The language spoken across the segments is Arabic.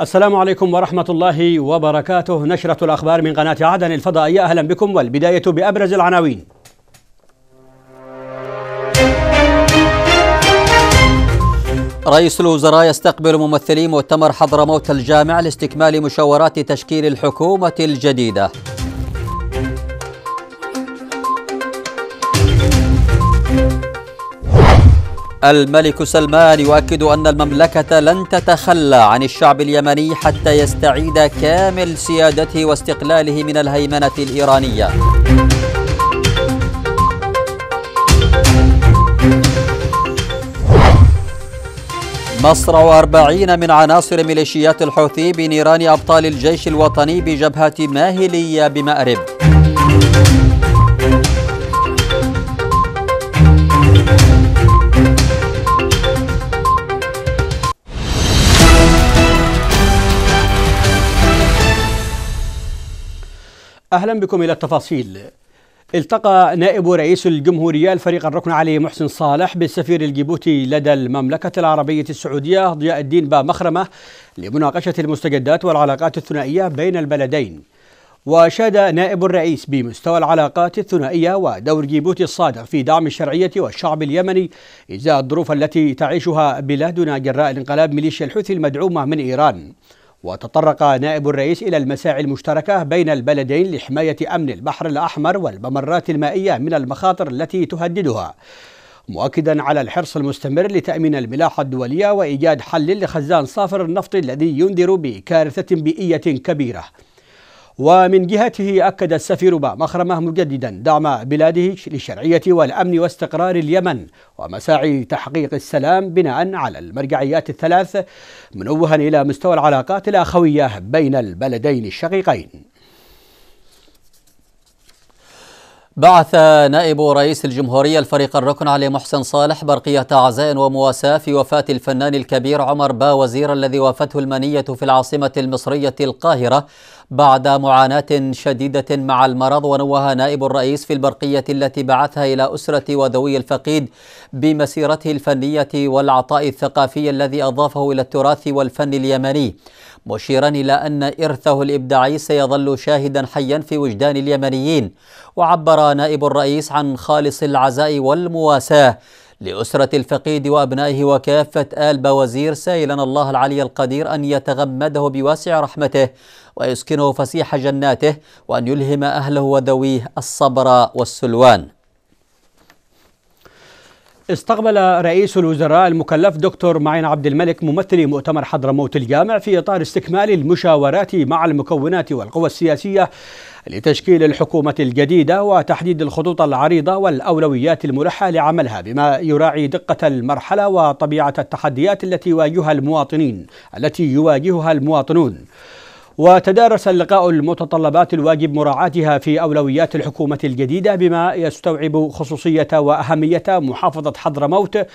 السلام عليكم ورحمة الله وبركاته نشرة الأخبار من قناة عدن الفضائية أهلا بكم والبداية بأبرز العناوين رئيس الوزراء يستقبل ممثلي مؤتمر حضرموت الجامع لاستكمال مشاورات تشكيل الحكومة الجديدة الملك سلمان يؤكد أن المملكة لن تتخلى عن الشعب اليمني حتى يستعيد كامل سيادته واستقلاله من الهيمنة الإيرانية مصر وأربعين من عناصر ميليشيات الحوثي بنيران أبطال الجيش الوطني بجبهة ماهلية بمأرب أهلا بكم إلى التفاصيل التقى نائب رئيس الجمهورية الفريق الركن علي محسن صالح بالسفير الجيبوتي لدى المملكة العربية السعودية ضياء الدين بامخرمة لمناقشة المستجدات والعلاقات الثنائية بين البلدين وأشاد نائب الرئيس بمستوى العلاقات الثنائية ودور جيبوتي الصادق في دعم الشرعية والشعب اليمني إزاء الظروف التي تعيشها بلادنا جراء انقلاب ميليشيا الحوثي المدعومة من إيران وتطرق نائب الرئيس إلى المساعي المشتركة بين البلدين لحماية أمن البحر الأحمر والممرات المائية من المخاطر التي تهددها مؤكدا على الحرص المستمر لتأمين الملاحة الدولية وإيجاد حل لخزان صافر النفط الذي ينذر بكارثة بيئية كبيرة ومن جهته أكد السفير مخرمه مجددا دعم بلاده للشرعية والأمن واستقرار اليمن ومساعي تحقيق السلام بناء على المرجعيات الثلاث منوها إلى مستوى العلاقات الأخوية بين البلدين الشقيقين بعث نائب رئيس الجمهورية الفريق الركن علي محسن صالح برقية عزاء ومواساة في وفاة الفنان الكبير عمر با وزير الذي وافته المنية في العاصمة المصرية القاهرة بعد معاناة شديدة مع المرض ونوه نائب الرئيس في البرقية التي بعثها إلى أسرة وذوي الفقيد بمسيرته الفنية والعطاء الثقافي الذي أضافه إلى التراث والفن اليمني مشيرا إلى أن إرثه الإبداعي سيظل شاهدا حيا في وجدان اليمنيين وعبر نائب الرئيس عن خالص العزاء والمواساة لأسرة الفقيد وأبنائه وكافة آل بوزير سائلا الله العلي القدير أن يتغمده بواسع رحمته ويسكنه فسيح جناته وأن يلهم أهله وذويه الصبر والسلوان استقبل رئيس الوزراء المكلف دكتور معين عبد الملك ممثلي مؤتمر حضرموت الجامع في إطار استكمال المشاورات مع المكونات والقوى السياسية لتشكيل الحكومة الجديدة وتحديد الخطوط العريضة والأولويات الملحة لعملها بما يراعي دقة المرحلة وطبيعة التحديات التي يواجهها المواطنين التي يواجهها المواطنون وتدارس اللقاء المتطلبات الواجب مراعاتها في أولويات الحكومة الجديدة بما يستوعب خصوصية وأهمية محافظة حضرموت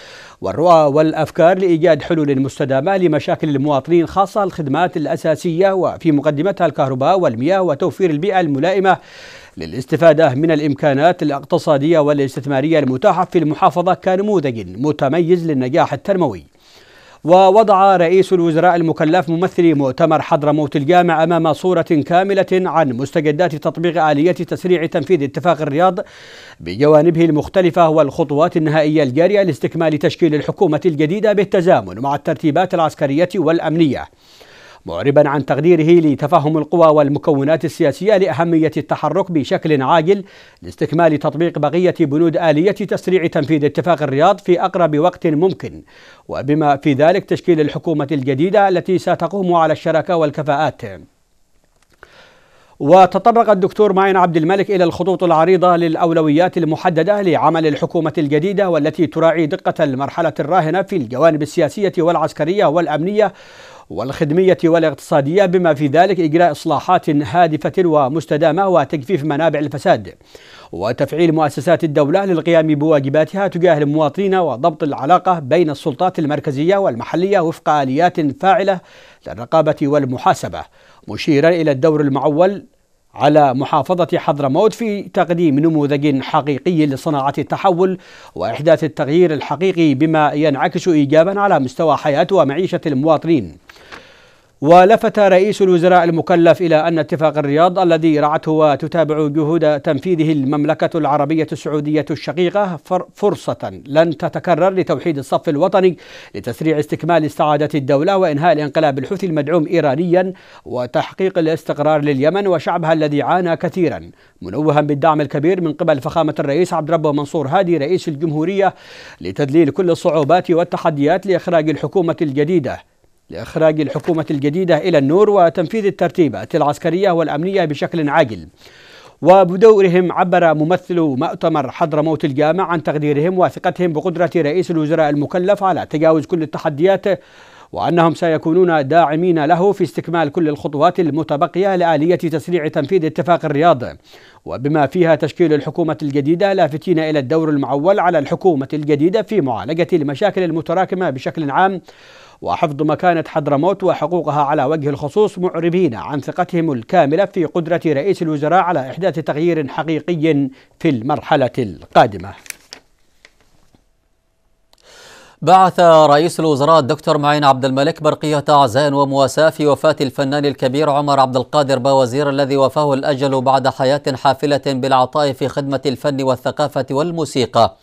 والرؤى والأفكار لإيجاد حلول مستدامة لمشاكل المواطنين خاصة الخدمات الأساسية وفي مقدمتها الكهرباء والمياه وتوفير البيئة الملائمة للاستفادة من الإمكانات الاقتصادية والاستثمارية المتاحة في المحافظة كنموذج متميز للنجاح التنموي ووضع رئيس الوزراء المكلف ممثلي مؤتمر حضرموت الجامع أمام صورة كاملة عن مستجدات تطبيق آلية تسريع تنفيذ اتفاق الرياض بجوانبه المختلفة والخطوات النهائية الجارية لاستكمال تشكيل الحكومة الجديدة بالتزامن مع الترتيبات العسكرية والأمنية معربا عن تقديره لتفهم القوى والمكونات السياسية لأهمية التحرك بشكل عاجل لاستكمال تطبيق بقية بنود آلية تسريع تنفيذ اتفاق الرياض في أقرب وقت ممكن وبما في ذلك تشكيل الحكومة الجديدة التي ستقوم على الشراكة والكفاءات وتطرق الدكتور معين عبد الملك إلى الخطوط العريضة للأولويات المحددة لعمل الحكومة الجديدة والتي تراعي دقة المرحلة الراهنة في الجوانب السياسية والعسكرية والأمنية والخدمية والاقتصادية بما في ذلك إجراء إصلاحات هادفة ومستدامة وتجفيف منابع الفساد وتفعيل مؤسسات الدولة للقيام بواجباتها تجاه المواطنين وضبط العلاقة بين السلطات المركزية والمحلية وفق آليات فاعلة للرقابة والمحاسبة مشيرا إلى الدور المعول على محافظة حضرموت في تقديم نموذج حقيقي لصناعة التحول وإحداث التغيير الحقيقي بما ينعكس إيجابا على مستوى حياة ومعيشة المواطنين ولفت رئيس الوزراء المكلف إلى أن اتفاق الرياض الذي رعته وتتابع جهود تنفيذه المملكة العربية السعودية الشقيقة فرصة لن تتكرر لتوحيد الصف الوطني لتسريع استكمال استعادة الدولة وإنهاء الانقلاب الحوثي المدعوم إيرانيا وتحقيق الاستقرار لليمن وشعبها الذي عانى كثيرا منوها بالدعم الكبير من قبل فخامة الرئيس عبد ربه منصور هادي رئيس الجمهورية لتذليل كل الصعوبات والتحديات لإخراج الحكومة الجديدة لإخراج الحكومة الجديدة إلى النور وتنفيذ الترتيبات العسكرية والأمنية بشكل عاجل وبدورهم عبر ممثل مؤتمر حضرموت الجامع عن تقديرهم وثقتهم بقدرة رئيس الوزراء المكلف على تجاوز كل التحديات وأنهم سيكونون داعمين له في استكمال كل الخطوات المتبقية لآلية تسريع تنفيذ اتفاق الرياض وبما فيها تشكيل الحكومة الجديدة لافتين إلى الدور المعول على الحكومة الجديدة في معالجة المشاكل المتراكمة بشكل عام وحفظ مكانة حضرموت وحقوقها على وجه الخصوص معربين عن ثقتهم الكاملة في قدرة رئيس الوزراء على إحداث تغيير حقيقي في المرحلة القادمة بعث رئيس الوزراء الدكتور معين عبد الملك برقية عزاء ومواساة في وفاة الفنان الكبير عمر عبد القادر باوزير الذي وفاه الأجل بعد حياة حافلة بالعطاء في خدمة الفن والثقافة والموسيقى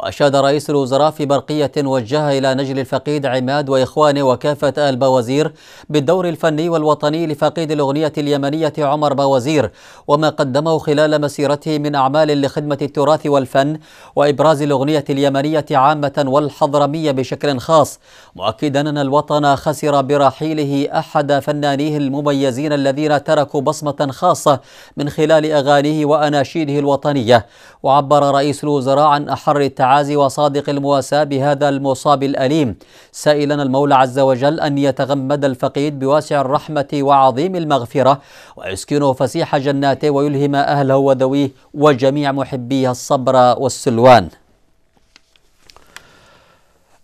وأشاد رئيس الوزراء في برقية وجهها إلى نجل الفقيد عماد وإخوانه وكافة آل بوزير بالدور الفني والوطني لفقيد الأغنية اليمنية عمر بوزير وما قدمه خلال مسيرته من أعمال لخدمة التراث والفن وإبراز الأغنية اليمنية عامة والحضرمية بشكل خاص مؤكدا أن الوطن خسر برحيله أحد فنانيه المميزين الذين تركوا بصمة خاصة من خلال أغانيه وأناشيده الوطنية وعبر رئيس الوزراء عن أحر التعليم التعازي وصادق المواساة بهذا المصاب الأليم سائلا المولى عز وجل أن يتغمد الفقيد بواسع الرحمة وعظيم المغفرة ويسكنه فسيح جناته ويلهم أهله وذويه وجميع محبيه الصبر والسلوان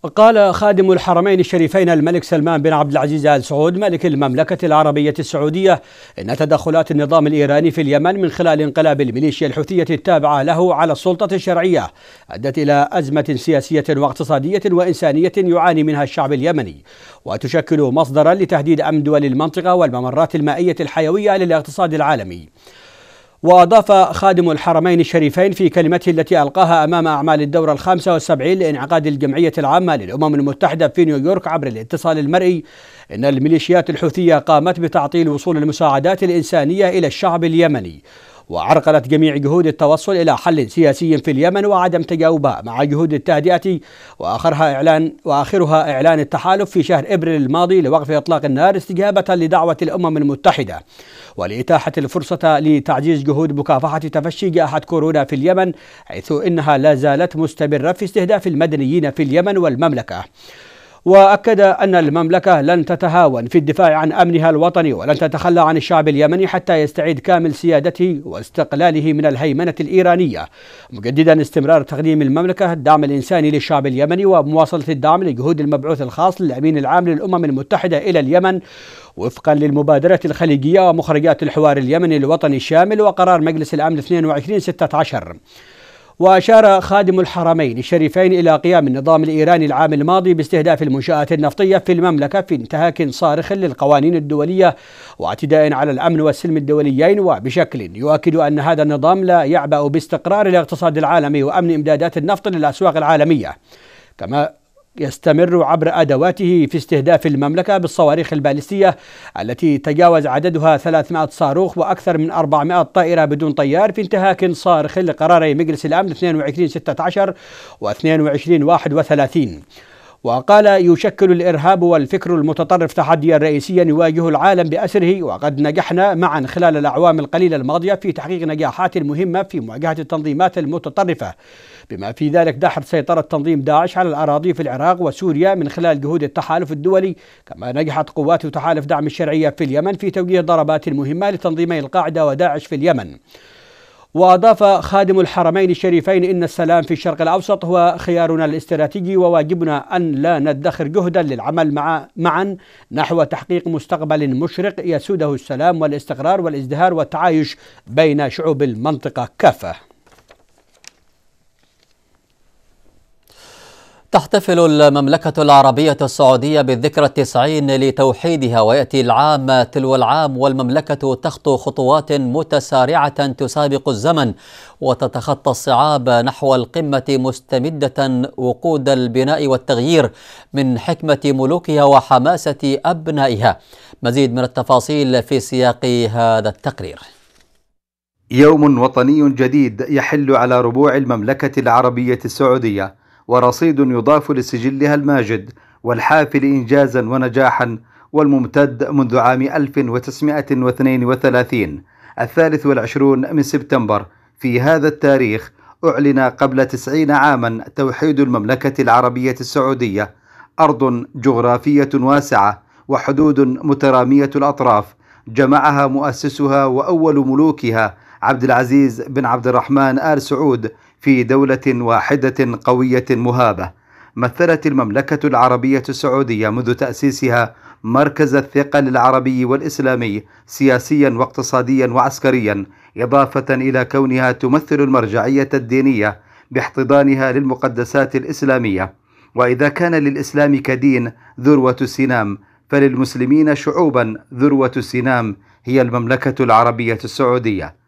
قال خادم الحرمين الشريفين الملك سلمان بن عبد العزيز ال سعود ملك المملكه العربيه السعوديه ان تدخلات النظام الايراني في اليمن من خلال انقلاب الميليشيا الحوثيه التابعه له على السلطه الشرعيه ادت الى ازمه سياسيه واقتصاديه وانسانيه يعاني منها الشعب اليمني وتشكل مصدرا لتهديد امن دول المنطقه والممرات المائيه الحيويه للاقتصاد العالمي. وأضاف خادم الحرمين الشريفين في كلمته التي ألقاها أمام أعمال الدورة الخامسة والسبعين لإنعقاد الجمعية العامة للأمم المتحدة في نيويورك عبر الاتصال المرئي إن الميليشيات الحوثية قامت بتعطيل وصول المساعدات الإنسانية إلى الشعب اليمني وعرقلت جميع جهود التوصل إلى حل سياسي في اليمن وعدم تجاوبها مع جهود التهدئة وآخرها إعلان وآخرها إعلان التحالف في شهر إبريل الماضي لوقف إطلاق النار استجابة لدعوة الأمم المتحدة ولإتاحة الفرصة لتعزيز جهود مكافحة تفشي جائحة كورونا في اليمن حيث إنها لا زالت مستمرة في استهداف المدنيين في اليمن والمملكة وأكد أن المملكة لن تتهاون في الدفاع عن أمنها الوطني ولن تتخلى عن الشعب اليمني حتى يستعيد كامل سيادته واستقلاله من الهيمنة الإيرانية مجددا استمرار تقديم المملكة الدعم الإنساني للشعب اليمني ومواصلة الدعم لجهود المبعوث الخاص للأمين العام للأمم المتحدة إلى اليمن وفقا للمبادرة الخليجية ومخرجات الحوار اليمني الوطني الشامل وقرار مجلس الأمن 22 16 وأشار خادم الحرمين الشريفين إلى قيام النظام الإيراني العام الماضي باستهداف المنشآت النفطية في المملكة في انتهاك صارخ للقوانين الدولية واعتداء على الأمن والسلم الدوليين وبشكل يؤكد أن هذا النظام لا يعبأ باستقرار الاقتصاد العالمي وأمن إمدادات النفط للأسواق العالمية كما يستمر عبر أدواته في استهداف المملكة بالصواريخ البالستية التي تجاوز عددها 300 صاروخ وأكثر من 400 طائرة بدون طيار في انتهاك صارخ لقراري مجلس الأمن 22 16 و 22 31 وقال يشكل الارهاب والفكر المتطرف تحديا رئيسيا يواجه العالم باسره وقد نجحنا معا خلال الاعوام القليله الماضيه في تحقيق نجاحات مهمه في مواجهه التنظيمات المتطرفه بما في ذلك دحر سيطرة تنظيم داعش على الأراضي في العراق وسوريا من خلال جهود التحالف الدولي كما نجحت قوات تحالف دعم الشرعية في اليمن في توجيه ضربات مهمة لتنظيمي القاعدة وداعش في اليمن وأضاف خادم الحرمين الشريفين إن السلام في الشرق الأوسط هو خيارنا الاستراتيجي وواجبنا أن لا ندخر جهدا للعمل معا نحو تحقيق مستقبل مشرق يسوده السلام والاستقرار والازدهار والتعايش بين شعوب المنطقة كافة تحتفل المملكة العربية السعودية بالذكرى التسعين لتوحيدها ويأتي العام تلو العام والمملكة تخطو خطوات متسارعة تسابق الزمن وتتخطى الصعاب نحو القمة مستمدة وقود البناء والتغيير من حكمة ملوكها وحماسة أبنائها مزيد من التفاصيل في سياق هذا التقرير يوم وطني جديد يحل على ربوع المملكة العربية السعودية ورصيد يضاف لسجلها الماجد والحافل إنجازا ونجاحا والممتد منذ عام 1932 الثالث والعشرون من سبتمبر في هذا التاريخ أعلن قبل تسعين عاما توحيد المملكة العربية السعودية أرض جغرافية واسعة وحدود مترامية الأطراف جمعها مؤسسها وأول ملوكها عبد العزيز بن عبد الرحمن آل سعود في دولة واحدة قوية مهابة مثلت المملكة العربية السعودية منذ تأسيسها مركز الثقل العربي والإسلامي سياسيا واقتصاديا وعسكريا إضافة إلى كونها تمثل المرجعية الدينية باحتضانها للمقدسات الإسلامية وإذا كان للإسلام كدين ذروة السنام فللمسلمين شعوبا ذروة السنام هي المملكة العربية السعودية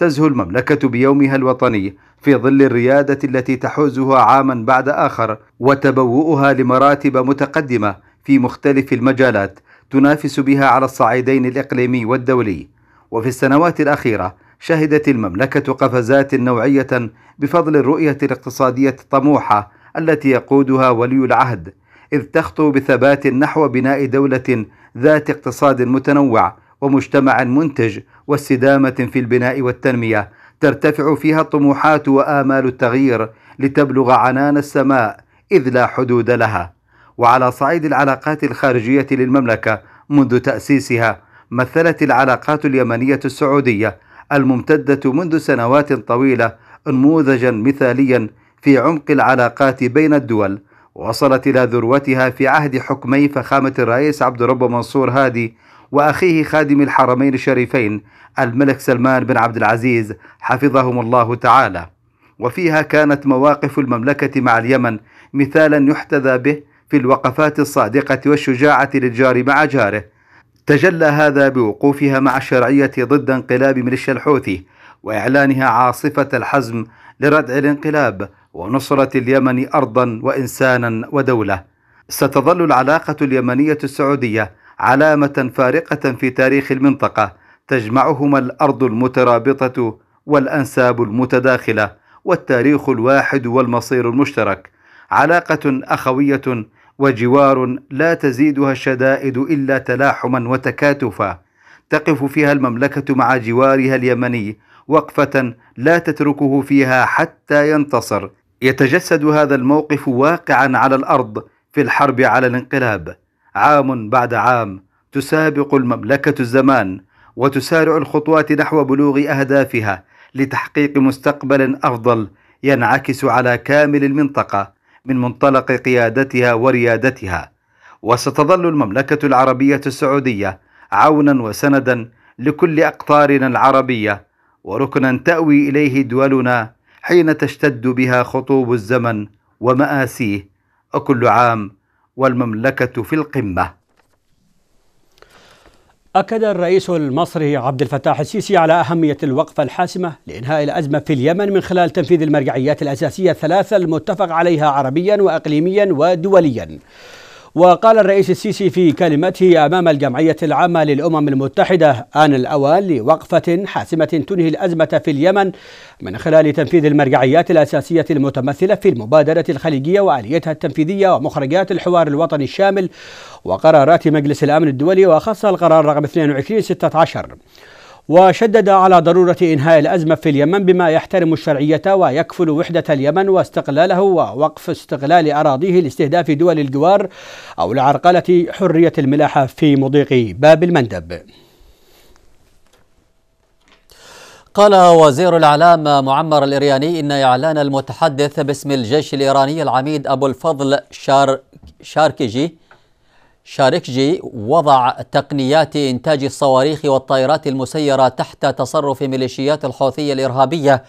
تزهو المملكة بيومها الوطني في ظل الريادة التي تحوزها عاما بعد آخر وتبوؤها لمراتب متقدمة في مختلف المجالات تنافس بها على الصعيدين الإقليمي والدولي وفي السنوات الأخيرة شهدت المملكة قفزات نوعية بفضل الرؤية الاقتصادية الطموحة التي يقودها ولي العهد إذ تخطو بثبات نحو بناء دولة ذات اقتصاد متنوع ومجتمع منتج واستدامة في البناء والتنمية ترتفع فيها الطموحات وآمال التغيير لتبلغ عنان السماء إذ لا حدود لها وعلى صعيد العلاقات الخارجية للمملكة منذ تأسيسها مثلت العلاقات اليمنية السعودية الممتدة منذ سنوات طويلة نموذجا مثاليا في عمق العلاقات بين الدول وصلت إلى ذروتها في عهد حكمي فخامة الرئيس عبد الرب منصور هادي وأخيه خادم الحرمين الشريفين الملك سلمان بن عبد العزيز حفظهم الله تعالى وفيها كانت مواقف المملكة مع اليمن مثالا يحتذى به في الوقفات الصادقة والشجاعة للجار مع جاره تجلى هذا بوقوفها مع الشرعية ضد انقلاب ميليشيا الحوثي وإعلانها عاصفة الحزم لردع الانقلاب ونصرة اليمن أرضا وإنسانا ودولة ستظل العلاقة اليمنية السعودية علامة فارقة في تاريخ المنطقة تجمعهما الأرض المترابطة والأنساب المتداخلة والتاريخ الواحد والمصير المشترك علاقة أخوية وجوار لا تزيدها الشدائد إلا تلاحما وتكاتفا تقف فيها المملكة مع جوارها اليمني وقفة لا تتركه فيها حتى ينتصر يتجسد هذا الموقف واقعا على الأرض في الحرب على الانقلاب عام بعد عام تسابق المملكة الزمان وتسارع الخطوات نحو بلوغ أهدافها لتحقيق مستقبل أفضل ينعكس على كامل المنطقة من منطلق قيادتها وريادتها وستظل المملكة العربية السعودية عونا وسندا لكل أقطارنا العربية وركنا تأوي إليه دولنا حين تشتد بها خطوب الزمن ومآسيه وكل عام والمملكة في القمة أكد الرئيس المصري عبد الفتاح السيسي على أهمية الوقفة الحاسمة لإنهاء الأزمة في اليمن من خلال تنفيذ المرجعيات الأساسية الثلاثة المتفق عليها عربيا وأقليميا ودوليا وقال الرئيس السيسي في كلمته أمام الجمعية العامة للأمم المتحدة آن الأوان لوقفة حاسمة تنهي الأزمة في اليمن من خلال تنفيذ المرجعيات الأساسية المتمثلة في المبادرة الخليجية وآليتها التنفيذية ومخرجات الحوار الوطني الشامل وقرارات مجلس الأمن الدولي وخاصة القرار رقم 22 16 وشدد على ضرورة إنهاء الأزمة في اليمن بما يحترم الشرعية ويكفل وحدة اليمن واستقلاله ووقف استغلال أراضيه لاستهداف دول الجوار أو لعرقلة حرية الملاحة في مضيق باب المندب قال وزير الإعلام معمر الإرياني إن إعلان المتحدث باسم الجيش الإيراني العميد أبو الفضل شار شاركيجي شاركجي وضع تقنيات إنتاج الصواريخ والطائرات المسيرة تحت تصرف ميليشيات الحوثية الإرهابية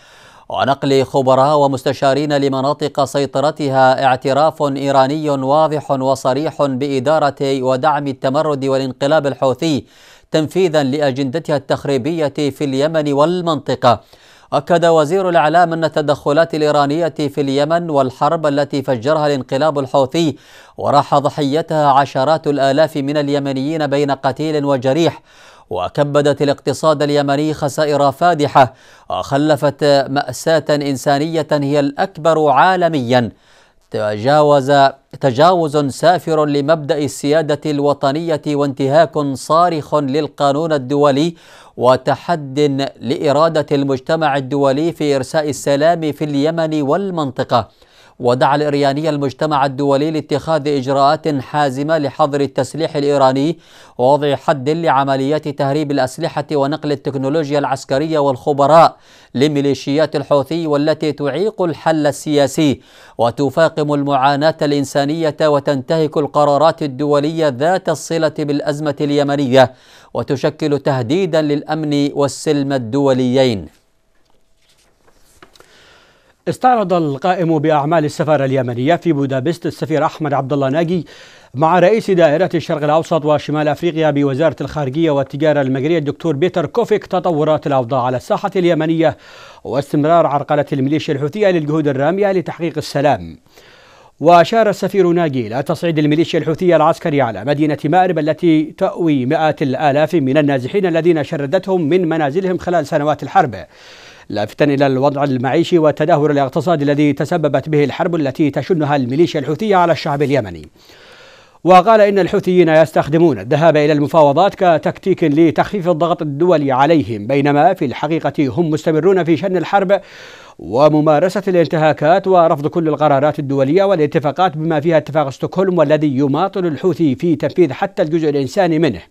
ونقل خبراء ومستشارين لمناطق سيطرتها اعتراف إيراني واضح وصريح بإدارة ودعم التمرد والانقلاب الحوثي تنفيذا لأجندتها التخريبية في اليمن والمنطقة أكد وزير الإعلام أن التدخلات الإيرانية في اليمن والحرب التي فجرها الانقلاب الحوثي وراح ضحيتها عشرات الآلاف من اليمنيين بين قتيل وجريح وكبدت الاقتصاد اليمني خسائر فادحة وخلفت مأساة إنسانية هي الأكبر عالمياً تجاوز تجاوز سافر لمبدأ السيادة الوطنية وانتهاك صارخ للقانون الدولي وتحد لإرادة المجتمع الدولي في إرساء السلام في اليمن والمنطقة ودعا الإيراني المجتمع الدولي لاتخاذ إجراءات حازمة لحظر التسليح الإيراني ووضع حد لعمليات تهريب الأسلحة ونقل التكنولوجيا العسكرية والخبراء لميليشيات الحوثي والتي تعيق الحل السياسي وتفاقم المعاناة الإنسانية وتنتهك القرارات الدولية ذات الصلة بالأزمة اليمنية وتشكل تهديدا للأمن والسلم الدوليين استعرض القائم بأعمال السفارة اليمنية في بودابست السفير أحمد عبد الله ناجي مع رئيس دائرة الشرق الأوسط وشمال أفريقيا بوزارة الخارجية والتجارة المجرية الدكتور بيتر كوفيك تطورات الأوضاع على الساحة اليمنية واستمرار عرقلة الميليشيا الحوثية للجهود الرامية لتحقيق السلام وأشار السفير ناجي إلى تصعيد الميليشيا الحوثية العسكري على مدينة مأرب التي تأوي مئات الآلاف من النازحين الذين شردتهم من منازلهم خلال سنوات الحرب لافتا إلى الوضع المعيشي والتدهور الاقتصادي الذي تسببت به الحرب التي تشنها الميليشيا الحوثية على الشعب اليمني وقال إن الحوثيين يستخدمون الذهاب إلى المفاوضات كتكتيك لتخفيف الضغط الدولي عليهم بينما في الحقيقة هم مستمرون في شن الحرب وممارسة الانتهاكات ورفض كل القرارات الدولية والاتفاقات بما فيها اتفاق ستوكهولم والذي يماطل الحوثي في تنفيذ حتى الجزء الإنساني منه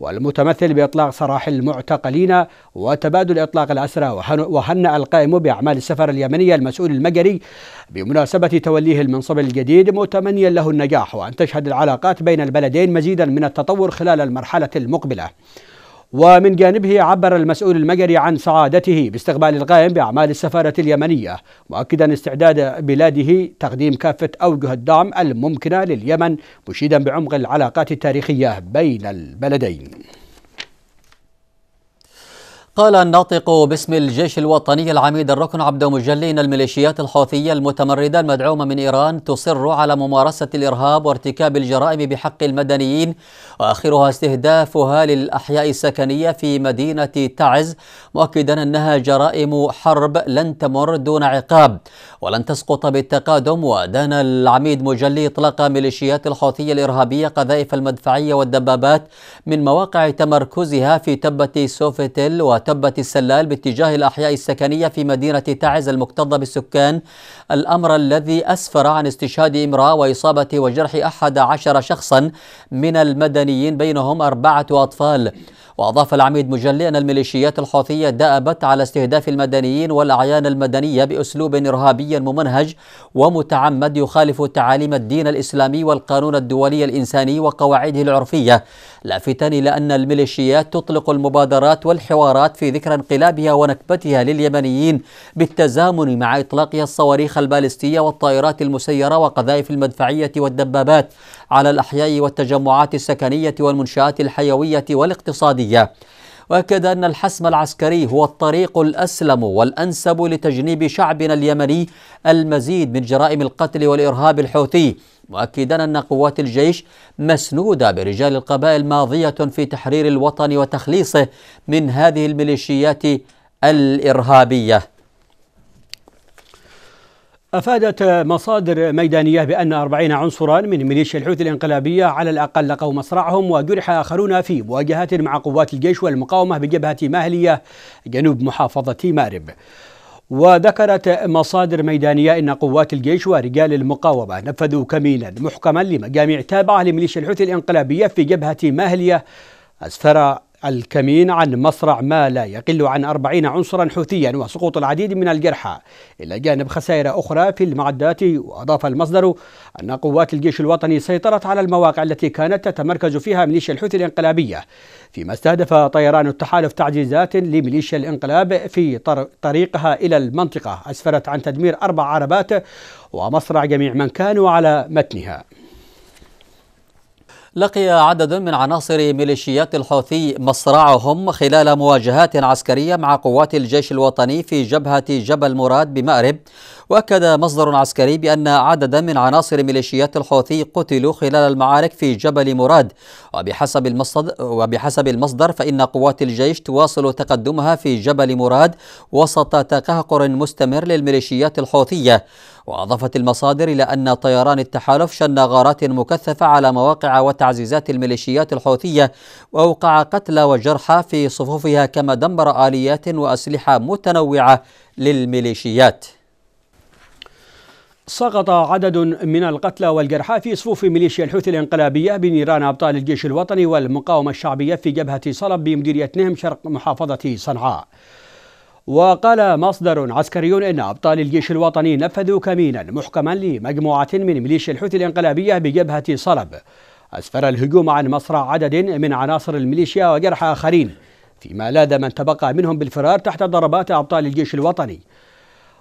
والمتمثل بإطلاق سراح المعتقلين وتبادل إطلاق الأسرى وهنأ القائم بأعمال السفر اليمني المسؤول المجري بمناسبة توليه المنصب الجديد متمنيا له النجاح وأن تشهد العلاقات بين البلدين مزيدا من التطور خلال المرحلة المقبلة ومن جانبه عبر المسؤول المجري عن سعادته باستقبال القائم بأعمال السفارة اليمنية مؤكدا استعداد بلاده تقديم كافة أوجه الدعم الممكنة لليمن مشيدا بعمق العلاقات التاريخية بين البلدين قال الناطق باسم الجيش الوطني العميد الركن عبد مجلي ان الميليشيات الحوثيه المتمرده المدعومه من ايران تصر على ممارسه الارهاب وارتكاب الجرائم بحق المدنيين واخرها استهدافها للاحياء السكنيه في مدينه تعز مؤكدا انها جرائم حرب لن تمر دون عقاب ولن تسقط بالتقادم ودان العميد مجلي اطلاق ميليشيات الحوثيه الارهابيه قذائف المدفعيه والدبابات من مواقع تمركزها في تبه سوفيتل وت تبة السلال باتجاه الأحياء السكنية في مدينة تعز المكتظة بالسكان الأمر الذي أسفر عن استشهاد امرأة وإصابة وجرح أحد عشر شخصا من المدنيين بينهم أربعة أطفال وأضاف العميد مجلي أن الميليشيات الحوثية دأبت على استهداف المدنيين والأعيان المدنية بأسلوب إرهابي ممنهج ومتعمد يخالف تعاليم الدين الإسلامي والقانون الدولي الإنساني وقواعده العرفية لافتا إلى أن الميليشيات تطلق المبادرات والحوارات الإمارات في ذكرى انقلابها ونكبتها لليمنيين بالتزامن مع إطلاقها الصواريخ البالستية والطائرات المسيرة وقذائف المدفعية والدبابات على الأحياء والتجمعات السكنية والمنشآت الحيوية والاقتصادية واكد ان الحسم العسكري هو الطريق الاسلم والانسب لتجنيب شعبنا اليمني المزيد من جرائم القتل والارهاب الحوثي مؤكدا ان قوات الجيش مسنوده برجال القبائل ماضيه في تحرير الوطن وتخليصه من هذه الميليشيات الارهابيه أفادت مصادر ميدانية بأن أربعين عنصرا من ميليشيا الحوثي الانقلابية على الأقل لقوا مصرعهم وجرح آخرون في مواجهة مع قوات الجيش والمقاومة بجبهة ماهلية جنوب محافظة مارب وذكرت مصادر ميدانية أن قوات الجيش ورجال المقاومة نفذوا كمينا محكما لمجاميع تابعة لميليشيا الحوثي الانقلابية في جبهة ماهلية أسفر الكمين عن مصرع ما لا يقل عن أربعين عنصرا حوثيا وسقوط العديد من الجرحى إلى جانب خسائر أخرى في المعدات وأضاف المصدر أن قوات الجيش الوطني سيطرت على المواقع التي كانت تتمركز فيها ميليشيا الحوثي الانقلابية فيما استهدف طيران التحالف تعجيزات لميليشيا الانقلاب في طريقها إلى المنطقة أسفرت عن تدمير أربع عربات ومصرع جميع من كانوا على متنها لقي عدد من عناصر ميليشيات الحوثي مصرعهم خلال مواجهات عسكرية مع قوات الجيش الوطني في جبهة جبل مراد بمأرب وأكد مصدر عسكري بأن عددا من عناصر ميليشيات الحوثي قتلوا خلال المعارك في جبل مراد وبحسب المصدر, وبحسب المصدر فإن قوات الجيش تواصل تقدمها في جبل مراد وسط تقهقر مستمر للميليشيات الحوثية وأضافت المصادر إلى أن طيران التحالف شن غارات مكثفة على مواقع وتعزيزات الميليشيات الحوثية وأوقع قتلى وجرحى في صفوفها كما دمر آليات وأسلحة متنوعة للميليشيات سقط عدد من القتلى والجرحى في صفوف ميليشيا الحوثي الانقلابية بنيران أبطال الجيش الوطني والمقاومة الشعبية في جبهة صلب بمديرية نهم شرق محافظة صنعاء وقال مصدر عسكري ان ابطال الجيش الوطني نفذوا كمينا محكما لمجموعه من ميليشيا الحوثي الانقلابيه بجبهه صلب اسفر الهجوم عن مصرع عدد من عناصر الميليشيا وجرح اخرين فيما لاذ من تبقى منهم بالفرار تحت ضربات ابطال الجيش الوطني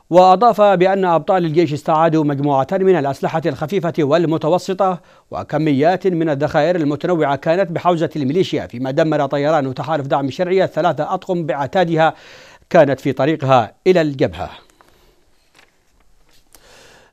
وأضاف بأن أبطال الجيش استعادوا مجموعة من الأسلحة الخفيفة والمتوسطة وكميات من الذخائر المتنوعة كانت بحوزة الميليشيا فيما دمر طيران تحالف دعم الشرعية ثلاثة أطقم بعتادها كانت في طريقها الى الجبهه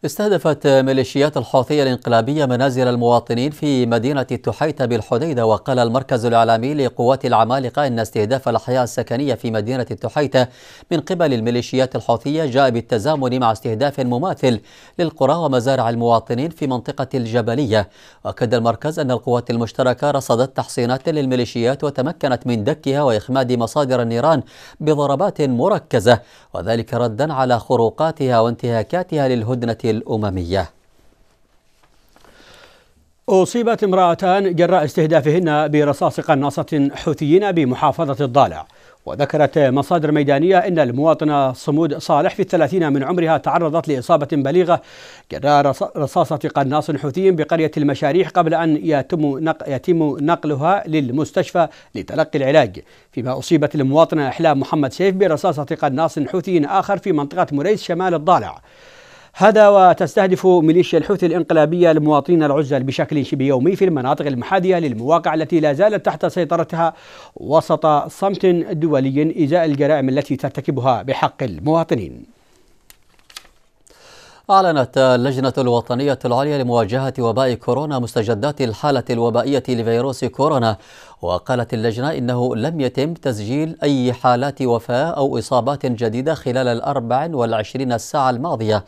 استهدفت ميليشيات الحوثية الانقلابية منازل المواطنين في مدينة التحيتة بالحديدة وقال المركز الإعلامي لقوات العمالقة أن استهداف الأحياء السكنية في مدينة التحيتة من قبل الميليشيات الحوثية جاء بالتزامن مع استهداف مماثل للقرى ومزارع المواطنين في منطقة الجبلية وأكد المركز أن القوات المشتركة رصدت تحصينات للميليشيات وتمكنت من دكها وإخماد مصادر النيران بضربات مركزة وذلك ردا على خروقاتها وانتهاكاتها للهدنة الأممية أصيبت امرأتان جراء استهدافهن برصاص قناصة حوثيين بمحافظة الضالع وذكرت مصادر ميدانية أن المواطنة صمود صالح في الثلاثين من عمرها تعرضت لإصابة بليغة جراء رصاصة قناص حوثي بقرية المشاريح قبل أن يتم, نق... يتم نقلها للمستشفى لتلقي العلاج فيما أصيبت المواطنة أحلام محمد سيف برصاصة قناص حوثي آخر في منطقة مريس شمال الضالع هذا وتستهدف ميليشيا الحوثي الانقلابية المواطنين العزل بشكل شبه يومي في المناطق المحاذية للمواقع التي لا زالت تحت سيطرتها وسط صمت دولي إزاء الجرائم التي ترتكبها بحق المواطنين أعلنت اللجنة الوطنية العليا لمواجهة وباء كورونا مستجدات الحالة الوبائية لفيروس كورونا وقالت اللجنة إنه لم يتم تسجيل أي حالات وفاة أو إصابات جديدة خلال الأربع والعشرين ساعة الماضية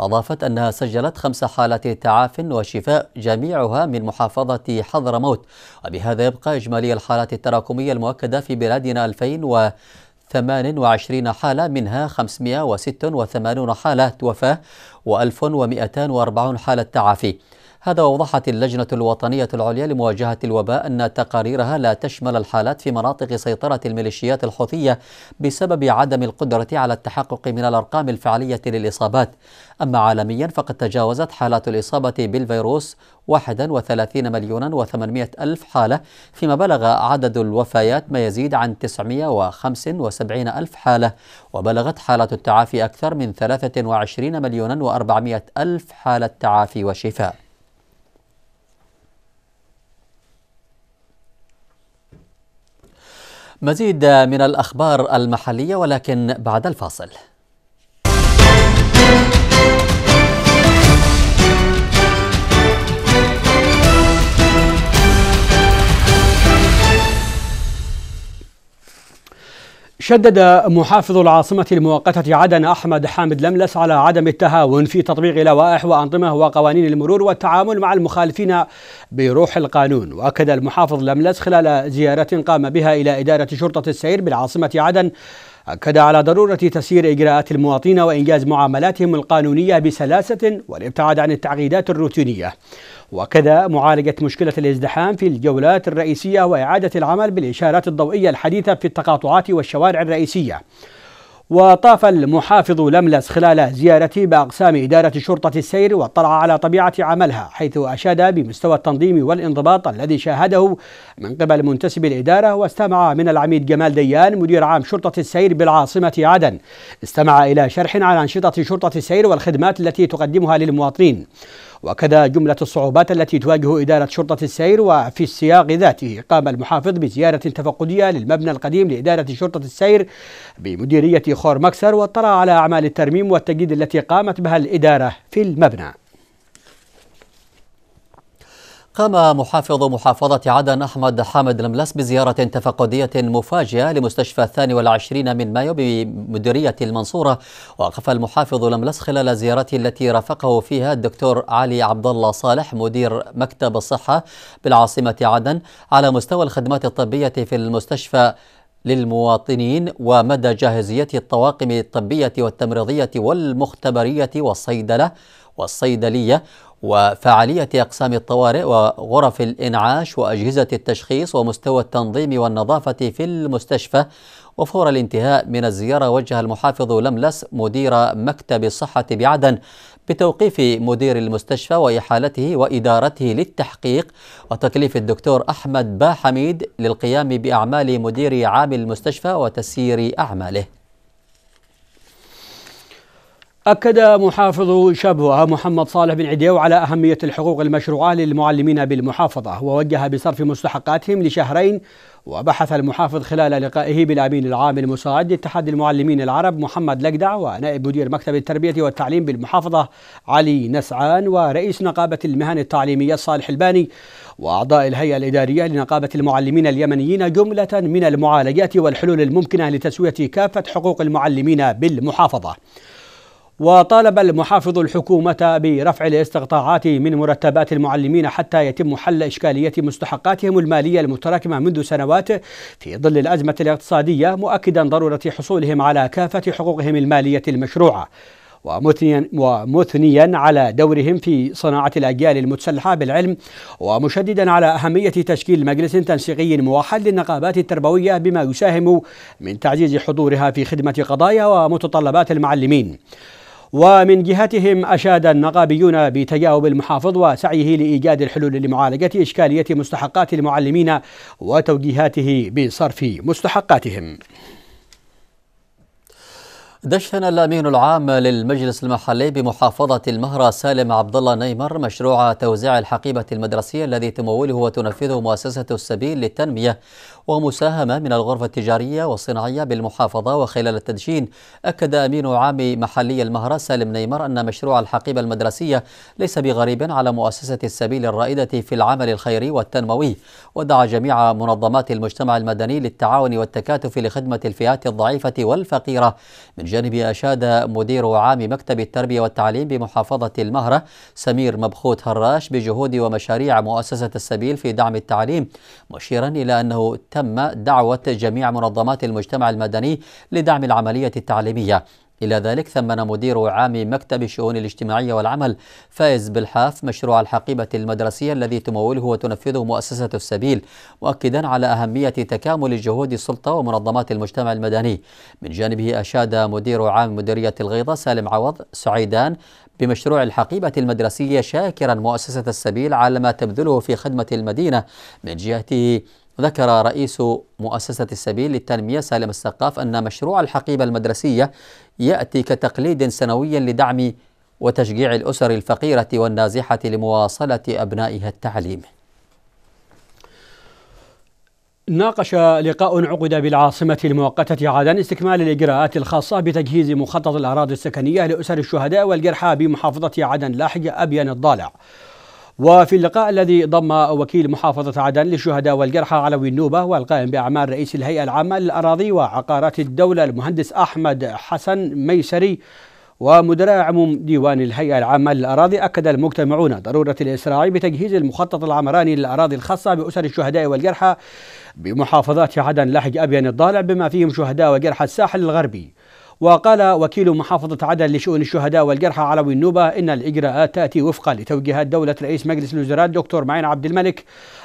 أضافت أنها سجلت خمس حالات تعاف وشفاء جميعها من محافظة حضرموت وبهذا يبقى إجمالي الحالات التراكمية المؤكدة في بلادنا 2000 و 28 حالة منها 586 حالة وفاة و1240 حالة تعافي هذا أوضحت اللجنة الوطنية العليا لمواجهة الوباء أن تقاريرها لا تشمل الحالات في مناطق سيطرة الميليشيات الحوثية بسبب عدم القدرة على التحقق من الأرقام الفعلية للإصابات أما عالميا فقد تجاوزت حالات الإصابة بالفيروس 31 مليون و800 ألف حالة فيما بلغ عدد الوفيات ما يزيد عن 975 ألف حالة وبلغت حالة التعافي أكثر من 23 مليون و400 ألف حالة تعافي وشفاء مزيد من الأخبار المحلية ولكن بعد الفاصل شدد محافظ العاصمة المؤقتة عدن أحمد حامد لملس على عدم التهاون في تطبيق لوائح وأنظمة وقوانين المرور والتعامل مع المخالفين بروح القانون وأكد المحافظ لملس خلال زيارة قام بها إلى إدارة شرطة السير بالعاصمة عدن أكد على ضرورة تسيير إجراءات المواطنين وإنجاز معاملاتهم القانونية بسلاسة والابتعاد عن التعقيدات الروتينية وكذا معالجة مشكلة الازدحام في الجولات الرئيسية وإعادة العمل بالإشارات الضوئية الحديثة في التقاطعات والشوارع الرئيسية وطاف المحافظ لملس خلال زيارته بأقسام إدارة شرطة السير واطلع على طبيعة عملها حيث أشاد بمستوى التنظيم والانضباط الذي شاهده من قبل منتسب الإدارة واستمع من العميد جمال ديان مدير عام شرطة السير بالعاصمة عدن استمع إلى شرح عن أنشطة شرطة السير والخدمات التي تقدمها للمواطنين وكذا جملة الصعوبات التي تواجه إدارة شرطة السير وفي السياق ذاته قام المحافظ بزيارة تفقدية للمبنى القديم لإدارة شرطة السير بمديرية خور مكسر واطلع على أعمال الترميم والتجديد التي قامت بها الإدارة في المبنى قام محافظ محافظة عدن أحمد حامد الملس بزيارة تفقدية مفاجئة لمستشفى الثاني والعشرين من مايو بمديرية المنصورة وقف المحافظ الملس خلال زيارته التي رافقه فيها الدكتور علي عبد الله صالح مدير مكتب الصحة بالعاصمة عدن على مستوى الخدمات الطبية في المستشفى للمواطنين ومدى جاهزية الطواقم الطبية والتمريضية والمختبرية والصيدلة والصيدلية وفعالية أقسام الطوارئ وغرف الإنعاش وأجهزة التشخيص ومستوى التنظيم والنظافة في المستشفى وفور الانتهاء من الزيارة وجه المحافظ لملس مدير مكتب الصحة بعدن بتوقيف مدير المستشفى وإحالته وإدارته للتحقيق وتكليف الدكتور أحمد با حميد للقيام بأعمال مدير عام المستشفى وتسيير أعماله أكد محافظ شبوة محمد صالح بن عديو على أهمية الحقوق المشروعة للمعلمين بالمحافظة ووجه بصرف مستحقاتهم لشهرين وبحث المحافظ خلال لقائه بالأمين العام المساعد لاتحاد المعلمين العرب محمد لقدع ونائب مدير مكتب التربية والتعليم بالمحافظة علي نسعان ورئيس نقابة المهن التعليمية صالح الباني وأعضاء الهيئة الإدارية لنقابة المعلمين اليمنيين جملة من المعالجات والحلول الممكنة لتسوية كافة حقوق المعلمين بالمحافظة وطالب المحافظ الحكومة برفع الاستقطاعات من مرتبات المعلمين حتى يتم حل إشكالية مستحقاتهم المالية المتراكمة منذ سنوات في ظل الأزمة الاقتصادية مؤكدا ضرورة حصولهم على كافة حقوقهم المالية المشروعة ومثنيا ومثنيا على دورهم في صناعة الأجيال المتسلحة بالعلم ومشددا على أهمية تشكيل مجلس تنسيقي موحد للنقابات التربوية بما يساهم من تعزيز حضورها في خدمة قضايا ومتطلبات المعلمين ومن جهتهم أشاد النقابيون بتجاوب المحافظ وسعيه لإيجاد الحلول لمعالجة إشكالية مستحقات المعلمين وتوجيهاته بصرف مستحقاتهم دشن الامين العام للمجلس المحلي بمحافظه المهره سالم عبد الله نيمر مشروع توزيع الحقيبه المدرسيه الذي تموله وتنفذه مؤسسه السبيل للتنميه ومساهمة من الغرفة التجارية والصناعية بالمحافظة وخلال التدشين أكد أمين عام محلي المهرة سالم نيمر أن مشروع الحقيبة المدرسية ليس بغريب على مؤسسة السبيل الرائدة في العمل الخيري والتنموي ودعا جميع منظمات المجتمع المدني للتعاون والتكاتف لخدمة الفئات الضعيفة والفقيرة من جانب أشاد مدير عام مكتب التربية والتعليم بمحافظة المهرة سمير مبخوت هراش بجهود ومشاريع مؤسسة السبيل في دعم التعليم مشيرا إلى أنه تم تم دعوة جميع منظمات المجتمع المدني لدعم العملية التعليمية إلى ذلك ثمن مدير عام مكتب الشؤون الاجتماعية والعمل فايز بالحاف مشروع الحقيبة المدرسية الذي تموله وتنفذه مؤسسة السبيل مؤكدا على أهمية تكامل جهود السلطة ومنظمات المجتمع المدني من جانبه أشاد مدير عام مديرية الغيضة سالم عوض سعيدان بمشروع الحقيبة المدرسية شاكرا مؤسسة السبيل على ما تبذله في خدمة المدينة من جهته ذكر رئيس مؤسسة السبيل للتنمية سالم السقاف أن مشروع الحقيبة المدرسية يأتي كتقليد سنوي لدعم وتشجيع الأسر الفقيرة والنازحة لمواصلة أبنائها التعليم ناقش لقاء عقد بالعاصمة المؤقتة عدن استكمال الإجراءات الخاصة بتجهيز مخطط الأراضي السكنية لأسر الشهداء والجرحى بمحافظة عدن لاحق أبين الضالع وفي اللقاء الذي ضم وكيل محافظة عدن للشهداء والجرحى علوي النوبة والقائم بأعمال رئيس الهيئة العامة للأراضي وعقارات الدولة المهندس أحمد حسن ميسري ومدراء عموم ديوان الهيئة العامة للأراضي أكد المجتمعون ضرورة الإسراع بتجهيز المخطط العمراني للأراضي الخاصة بأسر الشهداء والجرحى بمحافظات عدن لحج أبين الضالع بما فيهم شهداء وجرحى الساحل الغربي وقال وكيل محافظة عدن لشؤون الشهداء والجرحى علوي النوبة إن الإجراءات تأتي وفقا لتوجيهات دولة رئيس مجلس الوزراء الدكتور معين عبد الملك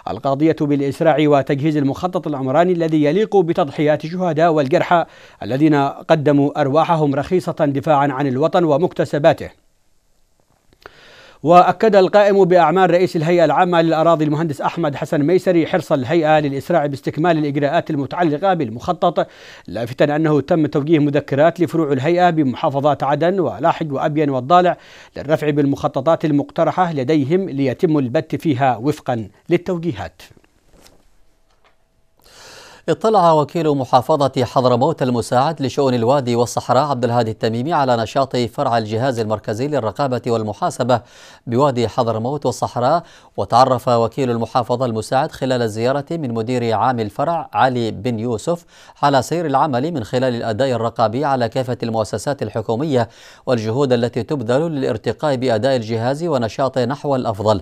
القاضية بالإسراع وتجهيز المخطط العمراني الذي يليق بتضحيات الشهداء والجرحى الذين قدموا أرواحهم رخيصة دفاعا عن الوطن ومكتسباته وأكد القائم بأعمال رئيس الهيئة العامة للأراضي المهندس أحمد حسن ميسري حرص الهيئة للإسراع باستكمال الإجراءات المتعلقة بالمخطط لافتا أنه تم توجيه مذكرات لفروع الهيئة بمحافظات عدن ولاحق وأبين والضالع للرفع بالمخططات المقترحة لديهم ليتم البت فيها وفقا للتوجيهات اطلع وكيل محافظة حضرموت المساعد لشؤون الوادي والصحراء عبد الهادي التميمي على نشاط فرع الجهاز المركزي للرقابة والمحاسبة بوادي حضرموت والصحراء وتعرف وكيل المحافظة المساعد خلال الزيارة من مدير عام الفرع علي بن يوسف على سير العمل من خلال الأداء الرقابي على كافة المؤسسات الحكومية والجهود التي تبذل للارتقاء بأداء الجهاز ونشاطه نحو الأفضل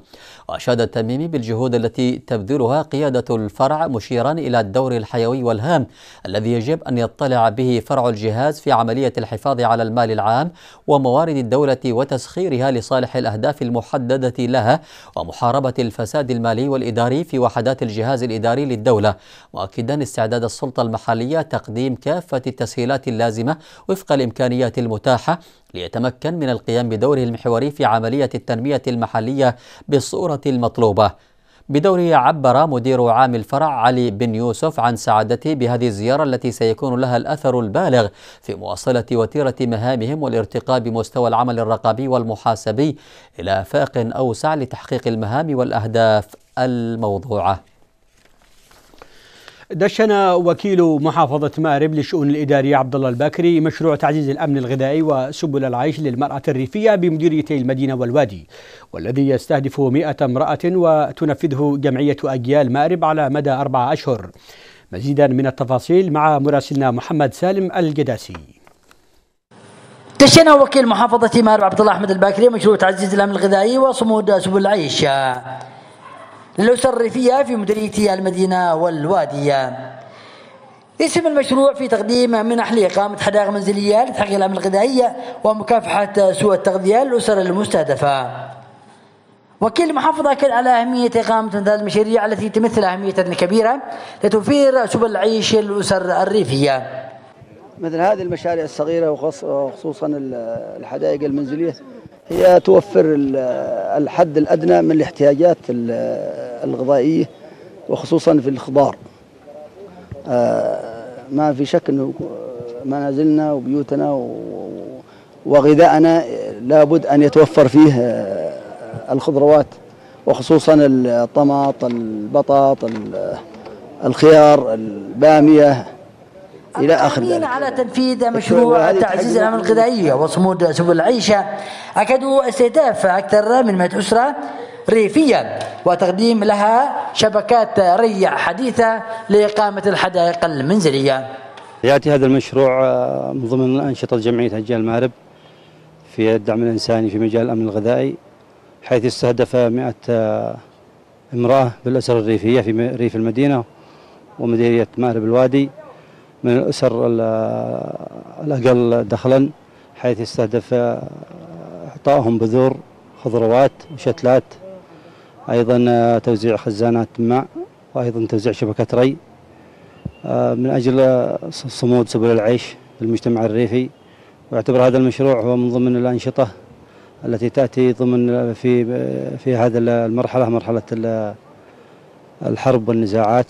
وأشاد التميمي بالجهود التي تبذلها قيادة الفرع مشيرا إلى الدور الحكومي الحيوي والهام الذي يجب أن يطلع به فرع الجهاز في عملية الحفاظ على المال العام وموارد الدولة وتسخيرها لصالح الأهداف المحددة لها ومحاربة الفساد المالي والإداري في وحدات الجهاز الإداري للدولة مؤكدا استعداد السلطة المحلية تقديم كافة التسهيلات اللازمة وفق الإمكانيات المتاحة ليتمكن من القيام بدوره المحوري في عملية التنمية المحلية بالصورة المطلوبة بدوره عبر مدير عام الفرع علي بن يوسف عن سعادته بهذه الزيارة التي سيكون لها الأثر البالغ في مواصلة وتيرة مهامهم والارتقاء بمستوى العمل الرقابي والمحاسبي إلى آفاق أوسع لتحقيق المهام والأهداف الموضوعة دشن وكيل محافظة مأرب للشؤون الإدارية عبد الله الباكري مشروع تعزيز الأمن الغذائي وسبل العيش للمرأة الريفية بمديريتي المدينة والوادي والذي يستهدف 100 امرأة وتنفذه جمعية أجيال مأرب على مدى أربعة أشهر مزيدا من التفاصيل مع مراسلنا محمد سالم الجداسي دشن وكيل محافظة مأرب عبد الله أحمد الباكري مشروع تعزيز الأمن الغذائي وصمود سبل العيش اللوسة الريفية في مديرية المدينة والوادية اسم المشروع في تقديم منح لإقامة حدائق منزلية لتحقيق الأمن الغذائية ومكافحة سوء التغذية للأسر المستهدفة وكيل المحافظة أكد على أهمية إقامة هذه المشاريع التي تمثل أهمية كبيرة لتوفير سبل العيش للأسر الريفية مثل هذه المشاريع الصغيرة وخصوصا الحدائق المنزلية هي توفر الحد الأدنى من الاحتياجات الغذائية وخصوصا في الخضار آه، ما في شك أنه منازلنا وبيوتنا وغذائنا لابد أن يتوفر فيه آه، الخضروات وخصوصا الطماط البطاط الخيار البامية إلى آخر ذلك على تنفيذ مشروع تعزيز الأمن الغذائية وصمود سبل العيشة أكدوا استهداف أكثر من 100 أسرة ريفيا وتقديم لها شبكات ريع حديثة لإقامة الحدائق المنزلية يأتي هذا المشروع آه، من ضمن أنشطة جمعية أجيال المارب في الدعم الإنساني في مجال الأمن الغذائي حيث استهدف 100 آه، امرأة بالأسر الريفية في ريف المدينة ومديرية مارب الوادي من الأسر الأقل دخلا حيث يستهدف إعطائهم آه، بذور خضروات وشتلات أيضا آه، توزيع خزانات ماء وأيضا توزيع شبكة ري آه، من أجل صمود سبل العيش في المجتمع الريفي ويعتبر هذا المشروع هو من ضمن الأنشطة التي تأتي ضمن في في هذه المرحلة مرحلة الحرب والنزاعات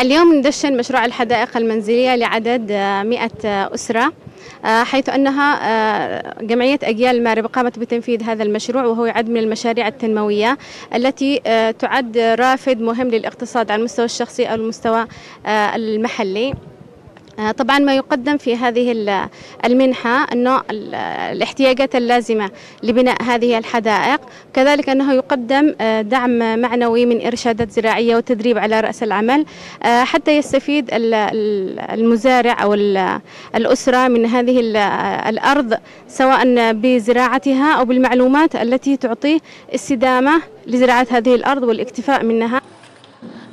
اليوم ندشن مشروع الحدائق المنزلية لعدد 100 آه، آه، أسرة آه، حيث أنها جمعية أجيال المارب قامت بتنفيذ هذا المشروع وهو يعد من المشاريع التنموية التي تعد رافد مهم للاقتصاد على المستوى الشخصي أو المستوى المحلي آه، طبعا ما يقدم في هذه المنحة أنه الاحتياجات اللازمة لبناء هذه الحدائق كذلك أنه يقدم آه، دعم معنوي من إرشادات زراعية وتدريب على رأس العمل آه، حتى يستفيد المزارع أو الأسرة من هذه الأرض سواء بزراعتها أو بالمعلومات التي تعطيه استدامة لزراعة هذه الأرض والاكتفاء منها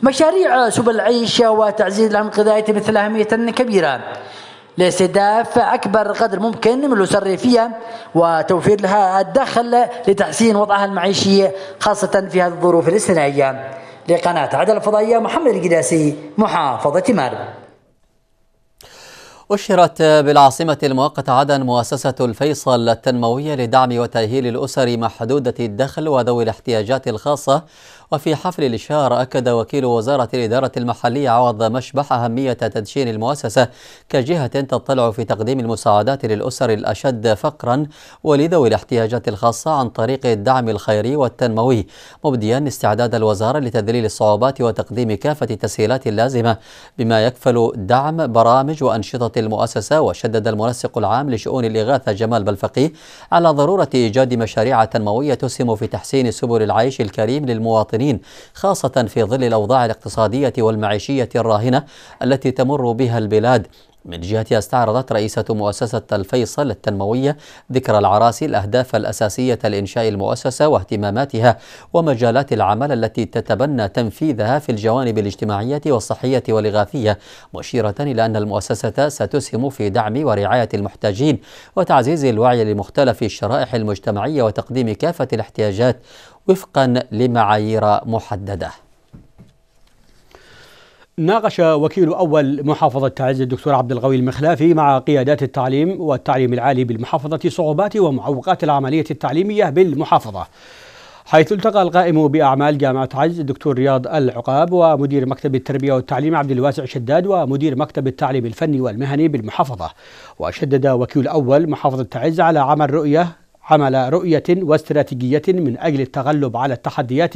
مشاريع سبل العيش وتعزيز الامن الغذائي تمثل اهميه كبيره لاستهداف اكبر قدر ممكن من الاسر فيها وتوفير لها الدخل لتحسين وضعها المعيشي خاصه في هذه الظروف الاستثنائيه لقناه عدل الفضائيه محمد القداسي محافظه مارب أشرت بالعاصمة المؤقتة عدن مؤسسة الفيصل التنموية لدعم وتأهيل الأسر محدودة الدخل وذوي الاحتياجات الخاصة وفي حفل الإشهار أكد وكيل وزارة الإدارة المحلية عوض مشبح أهمية تدشين المؤسسة كجهة تطلع في تقديم المساعدات للأسر الأشد فقرا ولذوي الاحتياجات الخاصة عن طريق الدعم الخيري والتنموي مبديا استعداد الوزارة لتذليل الصعوبات وتقديم كافة التسهيلات اللازمة بما يكفل دعم برامج وأنشطة المؤسسة وشدد المنسق العام لشؤون الإغاثة جمال بلفقي على ضرورة إيجاد مشاريع تنموية تسهم في تحسين سبل العيش الكريم للمواطنين خاصة في ظل الأوضاع الاقتصادية والمعيشية الراهنة التي تمر بها البلاد من جهتها استعرضت رئيسة مؤسسة الفيصل التنموية ذكرى العراسي الأهداف الأساسية لإنشاء المؤسسة واهتماماتها ومجالات العمل التي تتبنى تنفيذها في الجوانب الاجتماعية والصحية والإغاثية مشيرة إلى أن المؤسسة ستسهم في دعم ورعاية المحتاجين وتعزيز الوعي لمختلف الشرائح المجتمعية وتقديم كافة الاحتياجات وفقا لمعايير محدده ناقش وكيل أول محافظة تعز الدكتور عبد الغوي المخلافي مع قيادات التعليم والتعليم العالي بالمحافظة صعوبات ومعوقات العملية التعليمية بالمحافظة حيث التقى القائم بأعمال جامعة تعز الدكتور رياض العقاب ومدير مكتب التربية والتعليم عبد الواسع شداد ومدير مكتب التعليم الفني والمهني بالمحافظة وشدد وكيل أول محافظة تعز على عمل رؤية عمل رؤية واستراتيجية من أجل التغلب على التحديات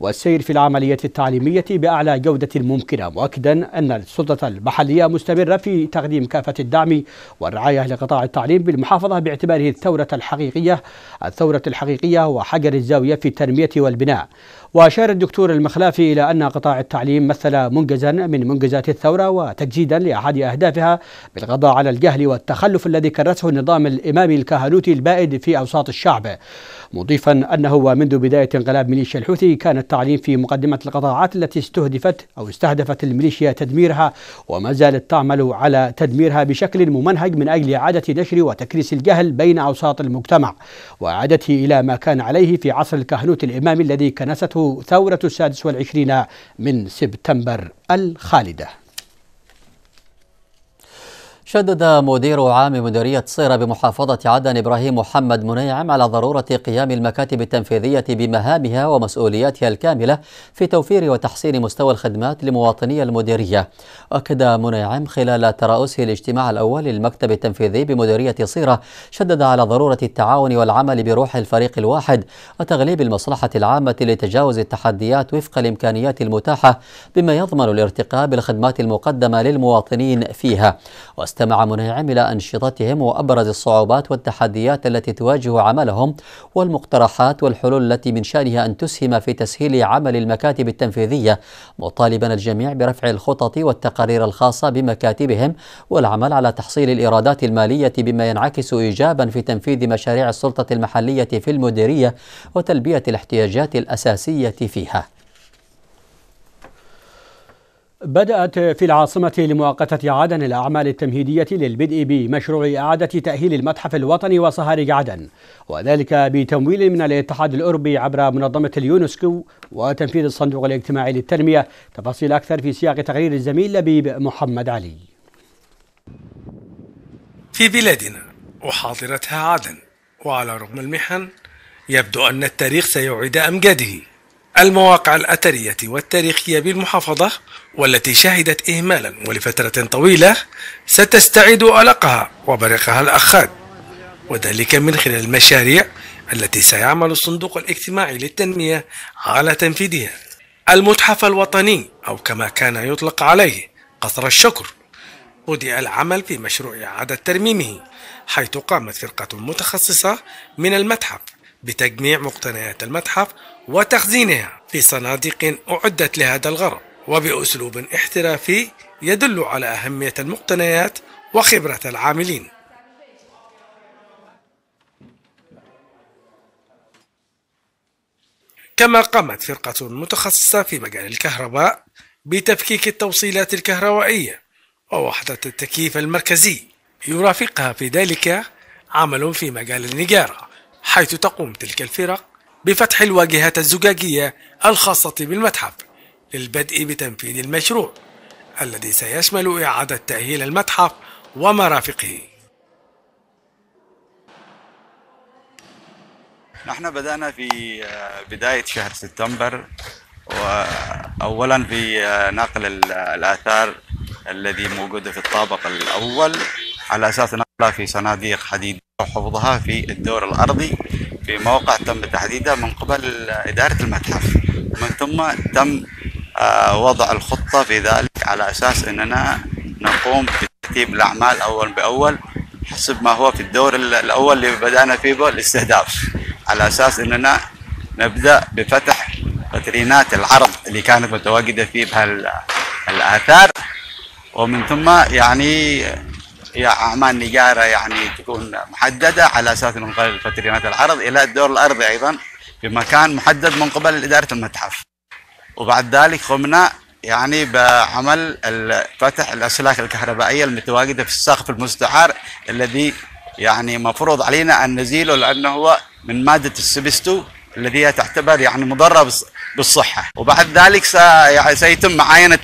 والسير في العملية التعليمية بأعلى جودة ممكنة مؤكدا أن السلطة المحلية مستمرة في تقديم كافة الدعم والرعاية لقطاع التعليم بالمحافظة باعتباره الثورة الحقيقية الثورة الحقيقية وحجر الزاوية في التنمية والبناء وأشار الدكتور المخلافي إلى أن قطاع التعليم مثل منجزا من منجزات الثورة وتجديدا لأحد أهدافها بالقضاء على الجهل والتخلف الذي كرسه النظام الإمامي الكهنوتي البائد في أوساط الشعب مضيفا أنه ومنذ بداية انقلاب ميليشيا الحوثي كان التعليم في مقدمة القطاعات التي استهدفت أو استهدفت الميليشيا تدميرها وما زالت تعمل على تدميرها بشكل ممنهج من أجل إعادة نشر وتكريس الجهل بين أوساط المجتمع وإعادته إلى ما كان عليه في عصر الكهنوت الإمامي الذي كنسته ثورة السادس والعشرين من سبتمبر الخالده شدد مدير عام مديرية صيرة بمحافظة عدن إبراهيم محمد منيعم على ضرورة قيام المكاتب التنفيذية بمهامها ومسؤولياتها الكاملة في توفير وتحسين مستوى الخدمات لمواطني المديرية أكد منيعم خلال ترأسه الاجتماع الأول للمكتب التنفيذي بمديرية صيرة شدد على ضرورة التعاون والعمل بروح الفريق الواحد وتغليب المصلحة العامة لتجاوز التحديات وفق الإمكانيات المتاحة بما يضمن الارتقاء بالخدمات المقدمة للمواطنين فيها مع إلى أنشطتهم وأبرز الصعوبات والتحديات التي تواجه عملهم والمقترحات والحلول التي من شأنها أن تسهم في تسهيل عمل المكاتب التنفيذية مطالبا الجميع برفع الخطط والتقارير الخاصة بمكاتبهم والعمل على تحصيل الإيرادات المالية بما ينعكس إيجابا في تنفيذ مشاريع السلطة المحلية في المديرية وتلبية الاحتياجات الأساسية فيها بدأت في العاصمة لمؤقتة عدن الأعمال التمهيدية للبدء بمشروع إعادة تأهيل المتحف الوطني وصهاريج عدن وذلك بتمويل من الاتحاد الأوروبي عبر منظمة اليونسكو وتنفيذ الصندوق الاجتماعي للتنمية تفاصيل أكثر في سياق تقرير الزميل لبيب محمد علي في بلادنا وحاضرتها عدن وعلى رغم المحن يبدو أن التاريخ سيعيد أمجاده المواقع الأثرية والتاريخية بالمحافظة والتي شهدت إهمالا ولفترة طويلة ستستعيد ألقها وبرقها الأخاد وذلك من خلال المشاريع التي سيعمل الصندوق الاجتماعي للتنمية على تنفيذها المتحف الوطني أو كما كان يطلق عليه قصر الشكر بدأ العمل في مشروع إعادة ترميمه حيث قامت فرقة متخصصة من المتحف بتجميع مقتنيات المتحف وتخزينها في صناديق أعدت لهذا الغرض وبأسلوب احترافي يدل على أهمية المقتنيات وخبرة العاملين كما قامت فرقة متخصصة في مجال الكهرباء بتفكيك التوصيلات الكهربائية ووحدة التكييف المركزي يرافقها في ذلك عمل في مجال النجارة حيث تقوم تلك الفرق بفتح الواجهات الزجاجية الخاصة بالمتحف للبدء بتنفيذ المشروع الذي سيشمل إعادة تأهيل المتحف ومرافقه نحن بدأنا في آه، بداية شهر سبتمبر وأولا في آه، نقل الآثار الذي موجودة في الطابق الأول على أساس نقلها في صناديق حديد وحفظها في الدور الأرضي في موقع تم تحديده من قبل إدارة المتحف ومن ثم تم آه، وضع الخطة في ذلك على أساس أننا نقوم بترتيب الأعمال أول بأول حسب ما هو في الدور الأول اللي بدأنا فيه الاستهداف على أساس أننا نبدأ بفتح قطرينات العرض اللي كانت متواجدة فيه بهالآثار ومن ثم يعني هي اعمال نجاره يعني تكون محدده على اساس من نقلل فترينات العرض الى الدور الارضي ايضا في مكان محدد من قبل اداره المتحف. وبعد ذلك قمنا يعني بعمل فتح الاسلاك الكهربائيه المتواجده في السقف المستعار الذي يعني مفروض علينا ان نزيله لانه هو من ماده السبستو الذي هي تعتبر يعني مضره بالصحه وبعد ذلك يعني سيتم معاينه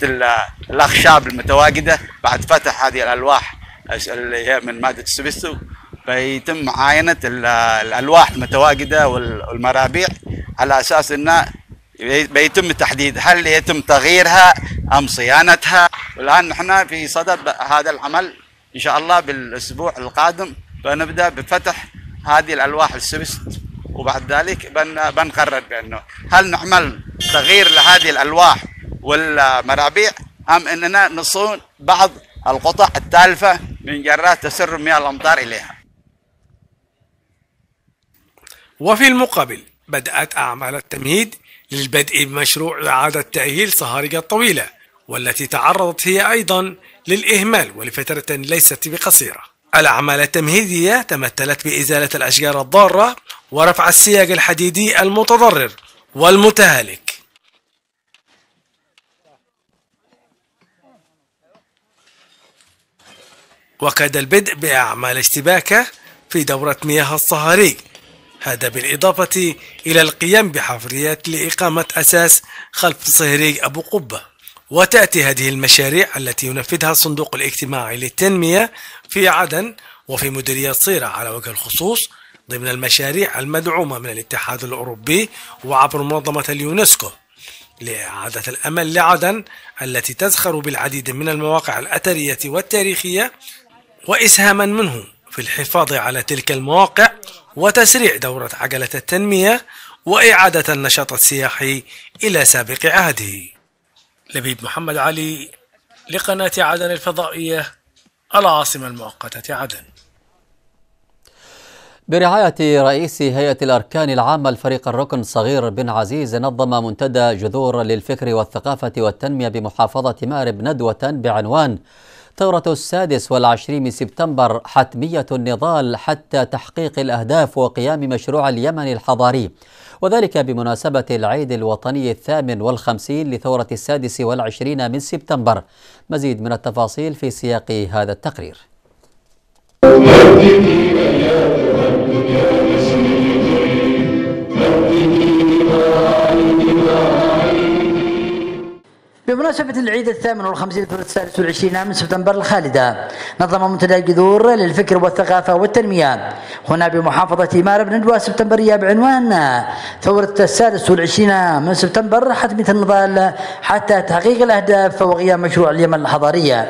الاخشاب المتواجده بعد فتح هذه الالواح اللي هي من ماده السبستو فيتم معاينه الالواح المتواجده والمرابيع على اساس انه بيتم تحديد هل يتم تغييرها ام صيانتها والان نحن في صدد هذا العمل ان شاء الله بالاسبوع القادم بنبدا بفتح هذه الالواح السبست وبعد ذلك بن بنقرر بانه هل نعمل تغيير لهذه الالواح والمرابيع ام اننا نصون بعض القطع التالفه من جرات تسرب مياه الأمطار إليها وفي المقابل بدأت أعمال التمهيد للبدء بمشروع إعادة تأهيل صهارج الطويلة والتي تعرضت هي أيضا للإهمال ولفترة ليست بقصيرة الأعمال التمهيدية تمثلت بإزالة الأشجار الضارة ورفع السياج الحديدي المتضرر والمتهالك وقد البدء بأعمال اشتباكة في دورة مياه الصهاريج هذا بالإضافة إلى القيام بحفريات لإقامة أساس خلف صهريج أبو قبة وتأتي هذه المشاريع التي ينفذها الصندوق الاجتماعي للتنمية في عدن وفي مديرية صيرة على وجه الخصوص ضمن المشاريع المدعومة من الاتحاد الأوروبي وعبر منظمة اليونسكو لإعادة الأمل لعدن التي تزخر بالعديد من المواقع الأثرية والتاريخية وإسهاما منه في الحفاظ على تلك المواقع وتسريع دورة عجلة التنمية وإعادة النشاط السياحي إلى سابق عهده لبيب محمد علي لقناة عدن الفضائية العاصمة المؤقتة عدن برعاية رئيس هيئة الأركان العامة الفريق الركن صغير بن عزيز نظم منتدى جذور للفكر والثقافة والتنمية بمحافظة مأرب ندوة بعنوان ثورة السادس والعشرين من سبتمبر حتمية النضال حتى تحقيق الأهداف وقيام مشروع اليمن الحضاري وذلك بمناسبة العيد الوطني الثامن والخمسين لثورة السادس والعشرين من سبتمبر مزيد من التفاصيل في سياق هذا التقرير بمناسبة العيد الثامن والخمسين في السادس والعشرين من سبتمبر الخالدة نظم منتدى جذور للفكر والثقافة والتنمية هنا بمحافظة مارب بن ندوة سبتمبرية بعنوان ثورة السادس والعشرين من سبتمبر حتمية النضال حتى تحقيق الأهداف وقيام مشروع اليمن الحضارية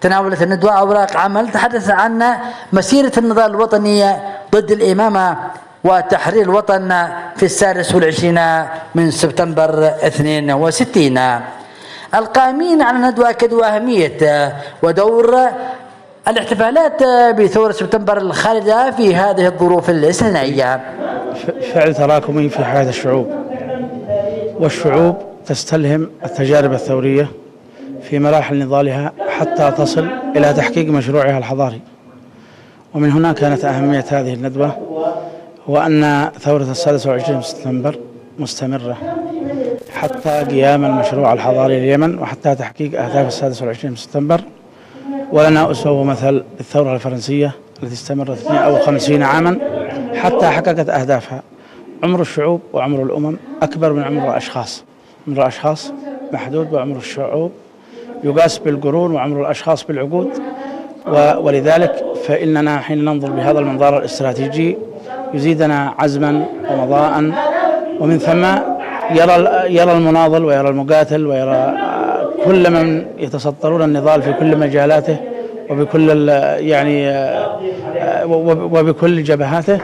تناولت الندوة أوراق عمل تحدث عن مسيرة النضال الوطني ضد الإمامة وتحرير الوطن في السادس والعشرين من سبتمبر 62 القائمين على ندوة أكدوا أهمية ودور الاحتفالات بثورة سبتمبر الخالدة في هذه الظروف الاستثنائية فعل تراكمي في حياة الشعوب والشعوب تستلهم التجارب الثورية في مراحل نضالها حتى تصل إلى تحقيق مشروعها الحضاري ومن هنا كانت أهمية هذه الندوة وأن ثورة السادس والعشرين سبتمبر مستمرة حتى قيام المشروع الحضاري لليمن وحتى تحقيق أهداف السادس والعشرين من سبتمبر ولنا أسوة مثل الثورة الفرنسية التي استمرت 52 عاما حتى حققت أهدافها عمر الشعوب وعمر الأمم أكبر من عمر الأشخاص عمر الأشخاص محدود بعمر الشعوب يقاس بالقرون وعمر الأشخاص بالعقود ولذلك فإننا حين ننظر بهذا المنظار الاستراتيجي يزيدنا عزما ومضاء ومن ثم يرى يرى المناضل ويرى المقاتل ويرى آه، كل من يتسطرون النضال في كل مجالاته وبكل يعني آه، آه، وبكل جبهاته